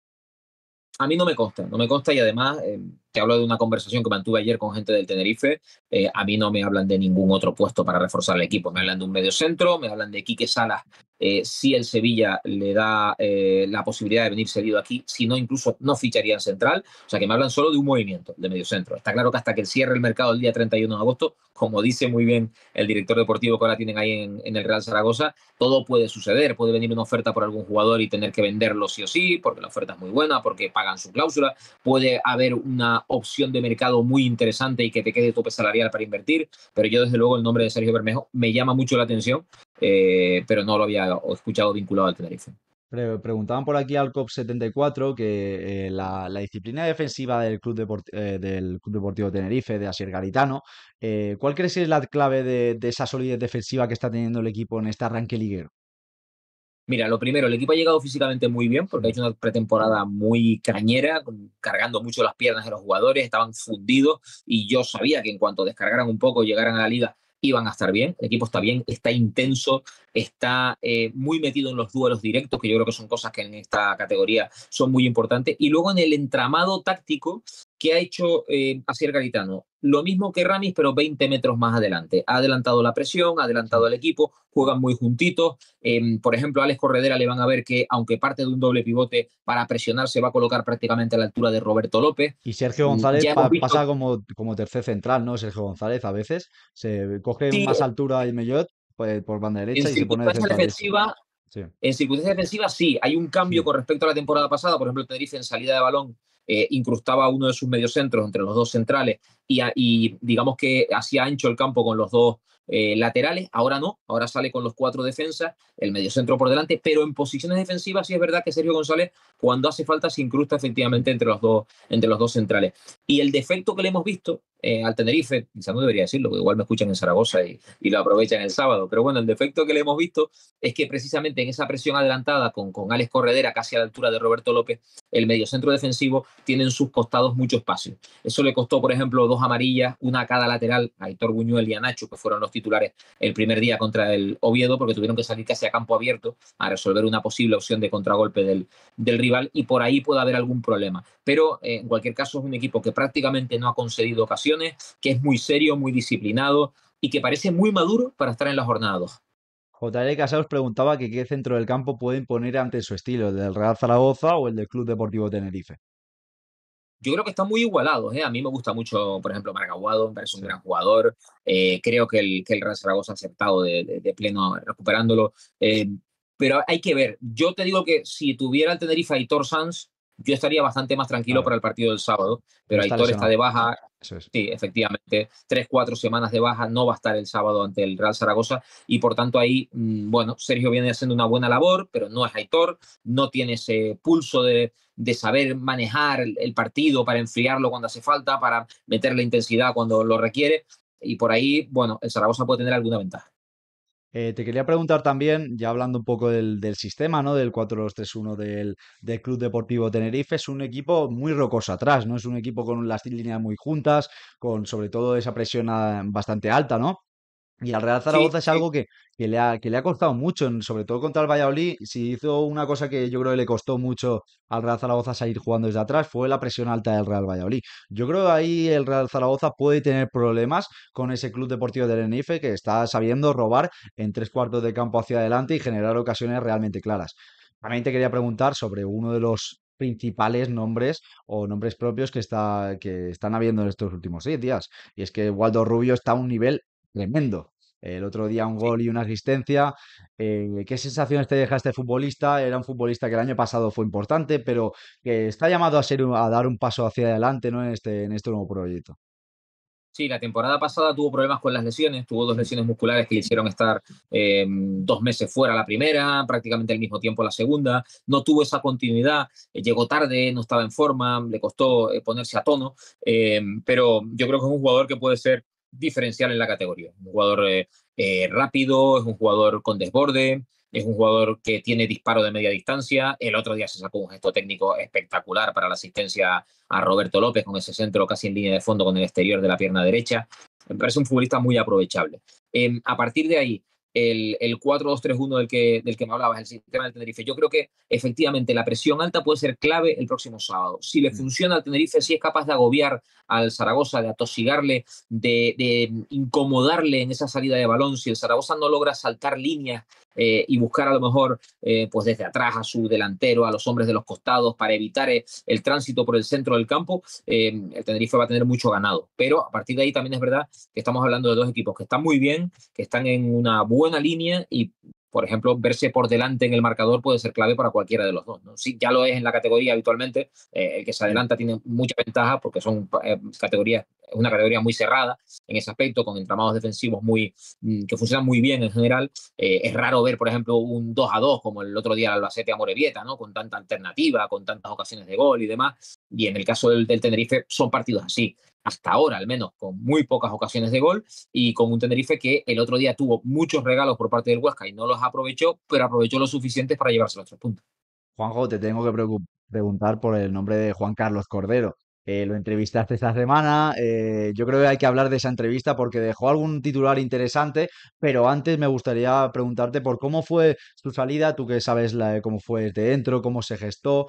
a mí no me consta, no me consta y además em, te hablo de una conversación que mantuve ayer con gente del Tenerife. Eh, a mí no me hablan de ningún otro puesto para reforzar el equipo. Me hablan de un medio centro, me hablan de Quique Salas. Eh, si el Sevilla le da eh, la posibilidad de venir cedido aquí, si no, incluso no ficharía en central. O sea que me hablan solo de un movimiento de medio centro. Está claro que hasta que cierre el mercado el día 31 de agosto, como dice muy bien el director deportivo que ahora tienen ahí en el Real Zaragoza, todo puede suceder. Puede venir una oferta por algún jugador y tener que venderlo sí o sí, porque la oferta es muy buena, porque pagan su cláusula. Puede haber una opción de mercado muy interesante y que te quede tope salarial para invertir, pero yo desde luego el nombre de Sergio Bermejo me llama mucho la atención, eh, pero no lo había escuchado vinculado al Tenerife. Preguntaban por aquí al COP74 que eh, la, disciplina defensiva eh, del Club, Deportivo Tenerife, de Asier Garitano, ¿cuál crees que es la clave de, de, esa solidez defensiva que está teniendo el equipo en este arranque liguero? Mira, lo primero, el equipo ha llegado físicamente muy bien porque ha hecho una pretemporada muy cañera, cargando mucho las piernas de los jugadores, estaban fundidos y yo sabía que en cuanto descargaran un poco, llegaran a la liga, iban a estar bien. El equipo está bien, está intenso, está eh, muy metido en los duelos directos, que yo creo que son cosas que en esta categoría son muy importantes. Y luego en el entramado táctico, ¿Qué ha hecho eh, así Asier Garitano. Lo mismo que Ramis, pero 20 metros más adelante. Ha adelantado la presión, ha adelantado al equipo, juegan muy juntitos. Em, por ejemplo, a Alex Corredera le van a ver que, aunque parte de un doble pivote para presionar, se va a colocar prácticamente a la altura de Roberto López. Y Sergio mm, González pasa como, como tercer central, ¿no? Sergio González a veces se coge más altura y Mellot pues, por banda derecha en y se pone defensiva. Sí. En circunstancias defensivas sí, hay un cambio con respecto a la temporada pasada, por ejemplo, Tenerife en salida de balón eh, incrustaba uno de sus mediocentros entre los dos centrales y, digamos que hacía ancho el campo con los dos eh, laterales, ahora no, ahora sale con los cuatro defensas, el mediocentro por delante, pero en posiciones defensivas sí es verdad que Sergio González cuando hace falta se incrusta efectivamente entre los dos, entre los dos centrales. Y el defecto que le hemos visto eh, al Tenerife, quizá no debería decirlo, que igual me escuchan en Zaragoza y, y, lo aprovechan el sábado, pero bueno, el defecto que le hemos visto es que precisamente en esa presión adelantada con, con Alex Corredera, casi a la altura de Roberto López, el mediocentro defensivo tiene en sus costados mucho espacio. Eso le costó, por ejemplo, dos amarillas, una a cada lateral, a Buñuel y a Nacho, que fueron los titulares el primer día contra el Oviedo, porque tuvieron que salir casi a campo abierto a resolver una posible opción de contragolpe del, del rival y por ahí puede haber algún problema. Pero eh, en cualquier caso es un equipo que prácticamente no ha concedido ocasiones, que es muy serio, muy disciplinado y que parece muy maduro para estar en las jornadas. 2. JL Casados preguntaba que qué centro del campo pueden poner ante su estilo, el del Real Zaragoza o el del Club Deportivo Tenerife yo creo que están muy igualados. ¿eh? A mí me gusta mucho, por ejemplo, Aguado. me parece un gran jugador. Eh, creo que el, que el Real Zaragoza ha aceptado de, pleno recuperándolo. Eh, pero hay que ver. Yo te digo que si tuviera el Tenerife y Hitor Sanz, yo estaría bastante más tranquilo para el partido del sábado, pero Aitor está de baja. Sí, efectivamente, tres, cuatro semanas de baja, no va a estar el sábado ante el Real Zaragoza y por tanto ahí, mm, bueno, Sergio viene haciendo una buena labor, pero no es Aitor, no tiene ese pulso de, de saber manejar el partido para enfriarlo cuando hace falta, para meter la intensidad cuando lo requiere y por ahí, bueno, el Zaragoza puede tener alguna ventaja. Eh, te quería preguntar también, ya hablando un poco del, sistema, ¿no? Del 4-2-3-1 del, Club Deportivo Tenerife, es un equipo muy rocoso atrás, ¿no? Es un equipo con las líneas muy juntas, con sobre todo esa presión ah, bastante alta, ¿no? Y al Real Zaragoza es algo que, que, le ha, costado mucho, sobre todo contra el Valladolid. Si hizo una cosa que yo creo que le costó mucho al Real Zaragoza salir jugando desde atrás, fue la presión alta del Real Valladolid. Yo creo que ahí el Real Zaragoza puede tener problemas con ese club deportivo del ENIFE que está sabiendo robar en tres cuartos de campo hacia adelante y generar ocasiones realmente claras. También te quería preguntar sobre uno de los principales nombres o nombres propios que, está, que están habiendo en estos últimos seis días. Y es que Waldo Rubio está a un nivel tremendo. El otro día un gol y una asistencia. Eh, ¿Qué sensaciones te deja este futbolista? Era un futbolista que el año pasado fue importante, pero que está llamado a, ser, a dar un paso hacia adelante ¿no? en, este, en este nuevo proyecto. Sí, la temporada pasada tuvo problemas con las lesiones, tuvo dos lesiones musculares que le hicieron estar em, dos meses fuera la primera, prácticamente al mismo tiempo la segunda, no tuvo esa continuidad, eh, llegó tarde, no estaba en forma, le costó eh, ponerse a tono, em, pero yo creo que es un jugador que puede ser diferencial en la categoría. Un jugador eh, eh, rápido, es un jugador con desborde, es un jugador que tiene disparo de media distancia. El otro día se sacó un gesto técnico espectacular para la asistencia a Roberto López con ese centro casi en línea de fondo con el exterior de la pierna derecha. Me parece un futbolista muy aprovechable. Em, a partir de ahí, el, el 4-2-3-1 del que, del que me hablabas, el sistema del Tenerife. Yo creo que efectivamente la presión alta puede ser clave el próximo sábado. Si le mm. funciona al Tenerife, si es capaz de agobiar al Zaragoza, de atosigarle, de, de incomodarle en esa salida de balón, si el Zaragoza no logra saltar líneas eh, y buscar a lo mejor eh, pues desde atrás a su delantero, a los hombres de los costados para evitar eh, el tránsito por el centro del campo, el Tenerife va a tener mucho ganado. Pero a partir de ahí también es verdad que estamos hablando de dos equipos que están muy bien, que están en una buena línea y por ejemplo, verse por delante en el marcador puede ser clave para cualquiera de los dos. ¿no? ya lo es en la categoría habitualmente, el que se adelanta tiene mucha ventaja porque son categorías es una categoría muy cerrada en ese aspecto, con entramados defensivos muy, mm, que funcionan muy bien en general. Eh, es raro ver, por ejemplo, un 2 a 2 como el otro día el Albacete a Morevieta, ¿no? con tanta alternativa, con tantas ocasiones de gol y demás. Y en el caso del, Tenerife son partidos así hasta ahora al menos, con muy pocas ocasiones de gol y con un Tenerife que el otro día tuvo muchos regalos por parte del Huesca y no los aprovechó, pero aprovechó lo suficiente para llevarse los tres puntos. Juanjo, te tengo que preguntar por el nombre de Juan Carlos Cordero. Eh, lo entrevistaste esta semana. Eh, yo creo que hay que hablar de esa entrevista porque dejó algún titular interesante, pero antes me gustaría preguntarte por cómo fue su salida, tú que sabes eh, cómo fue de dentro, cómo se gestó.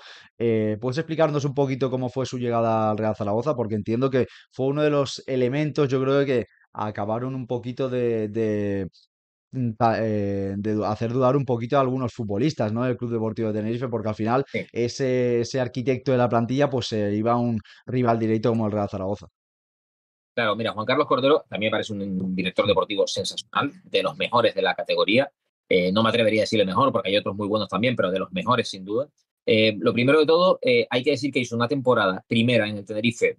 ¿Puedes explicarnos un poquito cómo fue su llegada al Real Zaragoza? Porque entiendo que fue uno de los elementos, yo creo que acabaron un poquito de, Mm, eh, de hacer dudar un poquito a algunos futbolistas ¿no? del Club Deportivo de Tenerife, porque al final ese, arquitecto de la plantilla pues se iba a un rival directo como el Real Zaragoza. Claro, mira, Juan Carlos Cordero también parece un director deportivo sensacional, de los mejores de la categoría. Eh, no me atrevería a decirle mejor, porque hay otros muy buenos también, pero de los mejores sin duda. Eh, lo primero de todo, hay que decir que hizo una temporada primera en el Tenerife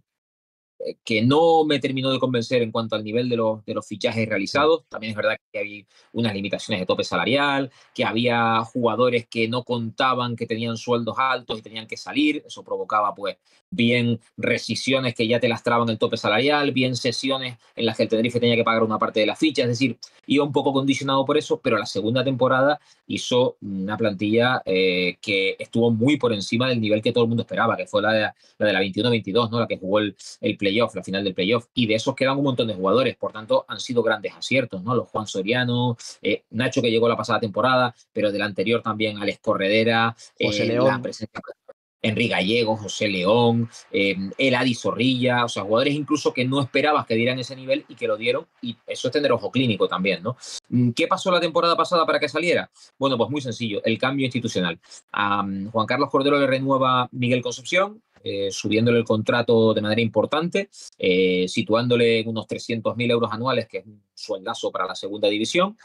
eh, que no me terminó de convencer en cuanto al nivel de los, de los fichajes realizados. También es verdad que había unas limitaciones de tope salarial, que había jugadores que no contaban, que tenían sueldos altos y tenían que salir. Eso provocaba pues bien rescisiones que ya te lastraban el tope salarial, bien sesiones en las que el Tenerife tenía que pagar una parte de la ficha, es decir, iba un poco condicionado por eso, pero la segunda temporada hizo una plantilla eh, que estuvo muy por encima del nivel que todo el mundo esperaba, que fue la de la, 21-22, ¿no? la que jugó el, playoff, la final del playoff, y de esos quedan un montón de jugadores, por tanto han sido grandes aciertos, ¿no? los Juan Soriano, eh, Nacho que llegó la pasada temporada, pero del anterior también Alex Corredera, José eh, León. La Enrique Gallego, José León, eh, Adi Zorrilla, o sea, jugadores incluso que no esperabas que dieran ese nivel y que lo dieron, y eso es tener ojo clínico también, ¿no? Mm, ¿Qué pasó la temporada pasada para que saliera? Bueno, pues muy sencillo, el cambio institucional. A Juan Carlos Cordero le renueva Miguel Concepción, eh, subiéndole el contrato de manera importante, eh, situándole unos 300.000 euros anuales, que es un sueldazo para la segunda división.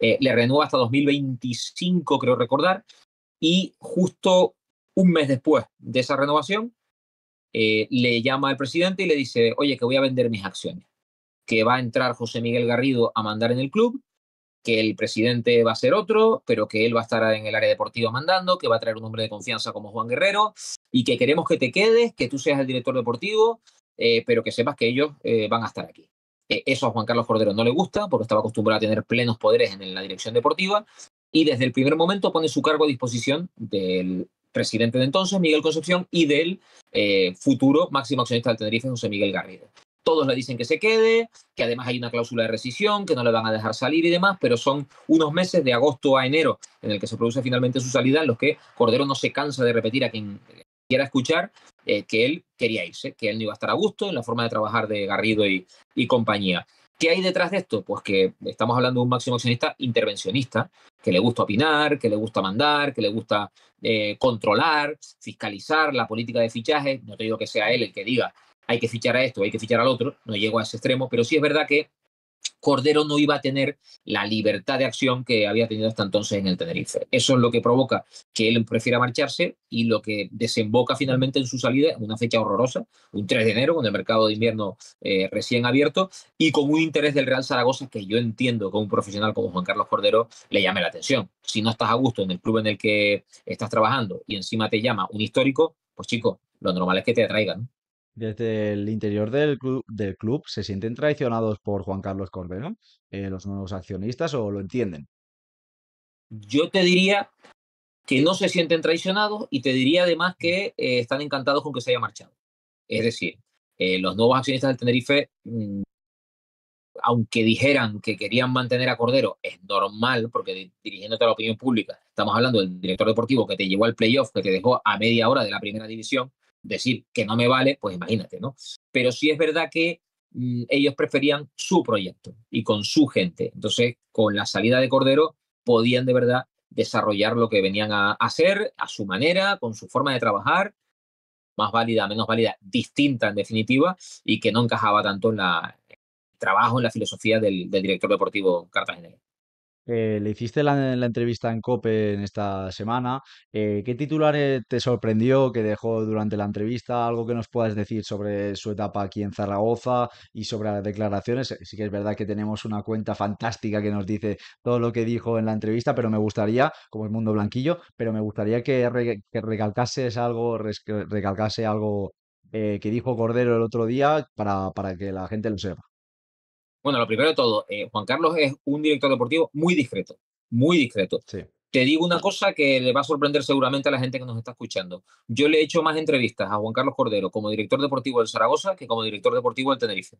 Eh, le renueva hasta 2025, creo recordar. Y justo un mes después de esa renovación, eh, le llama al presidente y le dice, oye, que voy a vender mis acciones, que va a entrar José Miguel Garrido a mandar en el club, que el presidente va a ser otro, pero que él va a estar en el área deportiva mandando, que va a traer un hombre de confianza como Juan Guerrero y que queremos que te quedes, que tú seas el director deportivo, eh, pero que sepas que ellos eh, van a estar aquí. E, eso a Juan Carlos Cordero no le gusta porque estaba acostumbrado a tener plenos poderes en la dirección deportiva y desde el primer momento pone su cargo a disposición del presidente de entonces, Miguel Concepción, y del eh, futuro máximo accionista del Tenerife, José Miguel Garrido. Todos le dicen que se quede, que además hay una cláusula de rescisión, que no le van a dejar salir y demás, pero son unos meses de agosto a enero en el que se produce finalmente su salida, en los que Cordero no se cansa de repetir a quien quiera escuchar eh, que él quería irse, que él no iba a estar a gusto en la forma de trabajar de Garrido y compañía. ¿Qué hay detrás de esto? Pues que estamos hablando de un máximo accionista intervencionista, que le gusta opinar, que le gusta mandar, que le gusta eh, controlar, fiscalizar la política de fichaje. No te digo que sea él el que diga hay que fichar a esto, hay que fichar al otro, no llego a ese extremo, pero sí es verdad que Cordero no iba a tener la libertad de acción que había tenido hasta entonces en el Tenerife. Eso es lo que provoca que él prefiera marcharse y lo que desemboca finalmente en su salida en una fecha horrorosa, un 3 de enero, con el mercado de invierno eh, recién abierto y con un interés del Real Zaragoza que yo entiendo que un profesional como Juan Carlos Cordero le llame la atención. Si no estás a gusto en el club en el que estás trabajando y encima te llama un histórico, pues chico, lo normal es que te atraigan. Desde el interior del, club del club se sienten traicionados por Juan Carlos Cordero, eh, los nuevos accionistas, o lo entienden. Yo te diría que no se sienten traicionados y te diría además que eh, están encantados con que se haya marchado. Es decir, eh, los nuevos accionistas del Tenerife, mm, aunque dijeran que querían mantener a Cordero, es normal, porque dirigiéndote a la opinión pública, estamos hablando del director deportivo que te llevó al playoff, que te dejó a media hora de la primera división, decir que no me vale, pues imagínate, ¿no? Pero sí es verdad que mm, ellos preferían su proyecto y con su gente. Entonces, con la salida de Cordero, podían de verdad desarrollar lo que venían a hacer a su manera, con su forma de trabajar, más válida, menos válida, distinta en definitiva, y que no encajaba tanto en la, el trabajo, en la filosofía del, director deportivo Cartagena eh, le hiciste la, la entrevista en COPE en esta semana. Eh, ¿Qué titular te sorprendió que dejó durante la entrevista? ¿Algo que nos puedas decir sobre su etapa aquí en Zaragoza y sobre las declaraciones? Sí que es verdad que tenemos una cuenta fantástica que nos dice todo lo que dijo en la entrevista, pero me gustaría, como el mundo blanquillo, pero me gustaría que, recalcases algo, recalcase algo eh, que dijo Cordero el otro día para que la gente lo sepa. Bueno, lo primero de todo, eh, Juan Carlos es un director deportivo muy discreto, muy discreto. Te digo una ah. cosa que le va a sorprender seguramente a la gente que nos está escuchando. Yo le he hecho más entrevistas a Juan Carlos Cordero como director deportivo del Zaragoza que como director deportivo del Tenerife.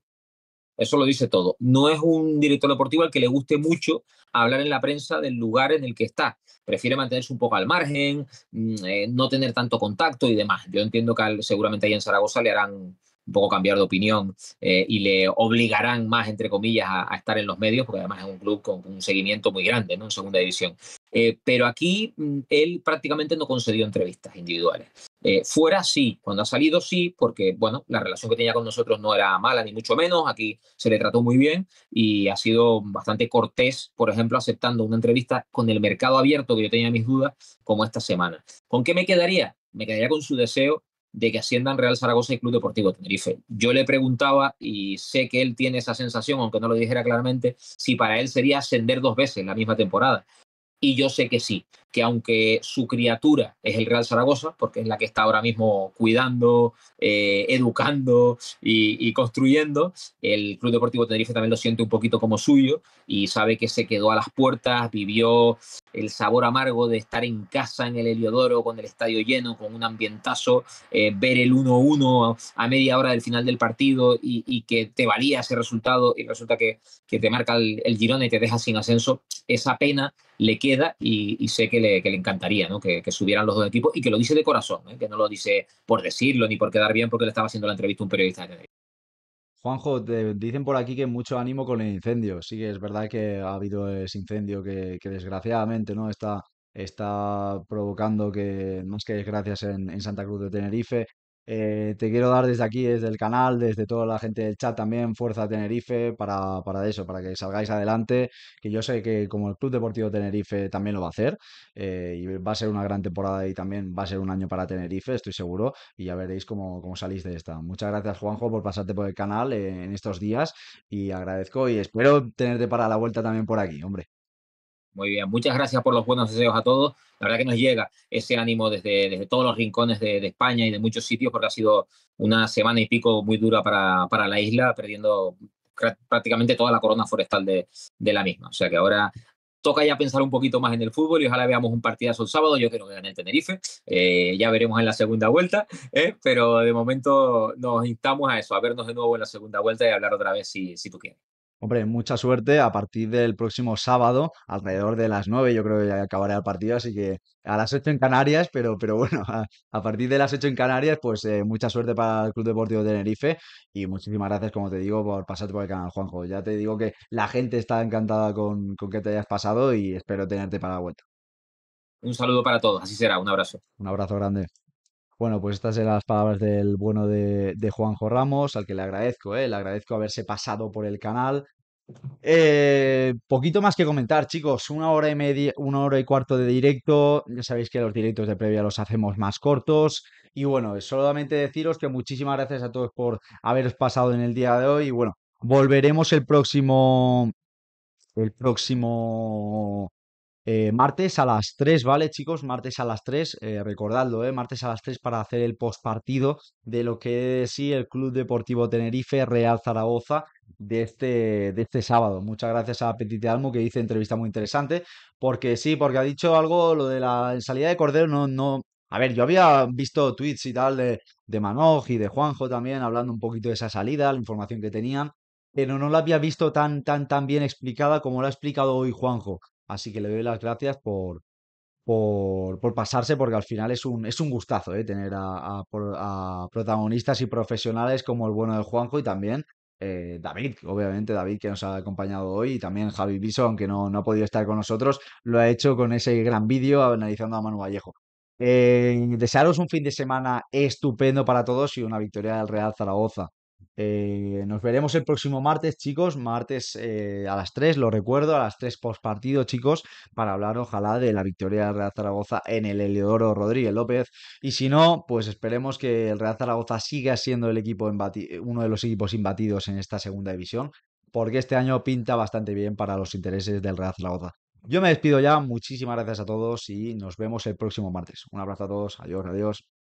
Eso lo dice todo. No es un director deportivo al que le guste mucho hablar en la prensa del lugar en el que está. Prefiere mantenerse un poco al margen, mm, eh, no tener tanto contacto y demás. Yo entiendo que seguramente ahí en Zaragoza le harán un poco cambiar de opinión eh, y le obligarán más, entre comillas, a, estar en los medios, porque además es un club con, un seguimiento muy grande ¿no? en segunda división. Eh, pero aquí mm, él prácticamente no concedió entrevistas individuales. Eh, fuera sí, cuando ha salido sí, porque bueno, la relación que tenía con nosotros no era mala ni mucho menos, aquí se le trató muy bien y ha sido bastante cortés, por ejemplo, aceptando una entrevista con el mercado abierto que yo tenía mis dudas, como esta semana. ¿Con qué me quedaría? Me quedaría con su deseo de que asciendan Real Zaragoza y Club Deportivo Tenerife. Yo le preguntaba, y sé que él tiene esa sensación, aunque no lo dijera claramente, si para él sería ascender dos veces la misma temporada. Y yo sé que sí que aunque su criatura es el Real Zaragoza, porque es la que está ahora mismo cuidando, eh, educando y, construyendo, el Club Deportivo Tenerife también lo siente un poquito como suyo y sabe que se quedó a las puertas, vivió el sabor amargo de estar en casa en el Heliodoro con el estadio lleno, con un ambientazo, eh, ver el 1-1 a media hora del final del partido y, que te valía ese resultado y resulta que, te marca el, girón y te deja sin ascenso, esa pena le queda y, y sé que que le, encantaría, Que, subieran los dos equipos y que lo dice de corazón, ¿eh? que no lo dice por decirlo ni por quedar bien porque le estaba haciendo la entrevista a un periodista de Juanjo, dicen por aquí que mucho ánimo con el incendio. Sí que es verdad que ha habido ese incendio que, desgraciadamente ¿no? está, está provocando que, más que desgracias en Santa Cruz de Tenerife, eh, te quiero dar desde aquí, desde el canal, desde toda la gente del chat también, fuerza Tenerife para, eso, para que salgáis adelante, que yo sé que como el Club Deportivo Tenerife también lo va a hacer eh, y va a ser una gran temporada y también va a ser un año para Tenerife, estoy seguro, y ya veréis cómo, cómo salís de esta. Muchas gracias Juanjo por pasarte por el canal eh, en estos días y agradezco y espero tenerte para la vuelta también por aquí, hombre. Muy bien, muchas gracias por los buenos deseos a todos. La verdad que nos llega ese ánimo desde, desde todos los rincones de, España y de muchos sitios, porque ha sido una semana y pico muy dura para, la isla, perdiendo prácticamente toda la corona forestal de, de, la misma. O sea que ahora toca ya pensar un poquito más en el fútbol y ojalá veamos un partidazo el sábado. Yo creo que en el Tenerife, eh, ya veremos en la segunda vuelta, ¿eh? pero de momento nos instamos a eso, a vernos de nuevo en la segunda vuelta y hablar otra vez si, si tú quieres. Hombre, mucha suerte a partir del próximo sábado, alrededor de las 9, yo creo que ya acabaré el partido, así que a las 8 en Canarias, pero, pero bueno, a, partir de las 8 en Canarias, pues eh, mucha suerte para el Club Deportivo de Tenerife y muchísimas gracias, como te digo, por pasarte por el canal, Juanjo. Ya te digo que la gente está encantada con, con que te hayas pasado y espero tenerte para la vuelta. Un saludo para todos, así será, un abrazo. Un abrazo grande. Bueno, pues estas eran las palabras del bueno de, Juanjo Ramos, al que le agradezco, ¿eh? le agradezco haberse pasado por el canal. Eh, poquito más que comentar, chicos. Una hora y media, una hora y cuarto de directo. Ya sabéis que los directos de previa los hacemos más cortos. Y bueno, solamente deciros que muchísimas gracias a todos por haberos pasado en el día de hoy. Y bueno, volveremos el próximo. El próximo eh, martes a las 3, ¿vale, chicos? Martes a las 3, eh, recordadlo, ¿eh? Martes a las 3 para hacer el postpartido de lo que es sí el Club Deportivo Tenerife Real Zaragoza de este, de este sábado. Muchas gracias a Petite Almo que dice entrevista muy interesante, porque sí, porque ha dicho algo, lo de la salida de Cordero no, no... A ver, yo había visto tweets y tal de, de Manoj y de Juanjo también hablando un poquito de esa salida, la información que tenían, pero no la había visto tan, tan, tan bien explicada como la ha explicado hoy Juanjo. Así que le doy las gracias por, pasarse, porque al final es un, es un gustazo ¿eh? tener a, protagonistas y profesionales como el bueno de Juanjo y también eh, David, obviamente David que nos ha acompañado hoy y también Javi Biso, aunque no, ha podido estar con nosotros, lo ha hecho con ese gran vídeo analizando a Manu Vallejo. Eh, desearos un fin de semana estupendo para todos y una victoria del Real Zaragoza. Eh, nos veremos el próximo martes, chicos. Martes eh, a las 3, lo recuerdo, a las 3 post partido, chicos, para hablar, ojalá, de la victoria del Real Zaragoza en el Heliodoro Rodríguez López. Y si no, pues esperemos que el Real Zaragoza siga siendo el equipo uno de los equipos imbatidos en esta segunda división, porque este año pinta bastante bien para los intereses del Real Zaragoza. Yo me despido ya, muchísimas gracias a todos y nos vemos el próximo martes. Un abrazo a todos, adiós, adiós.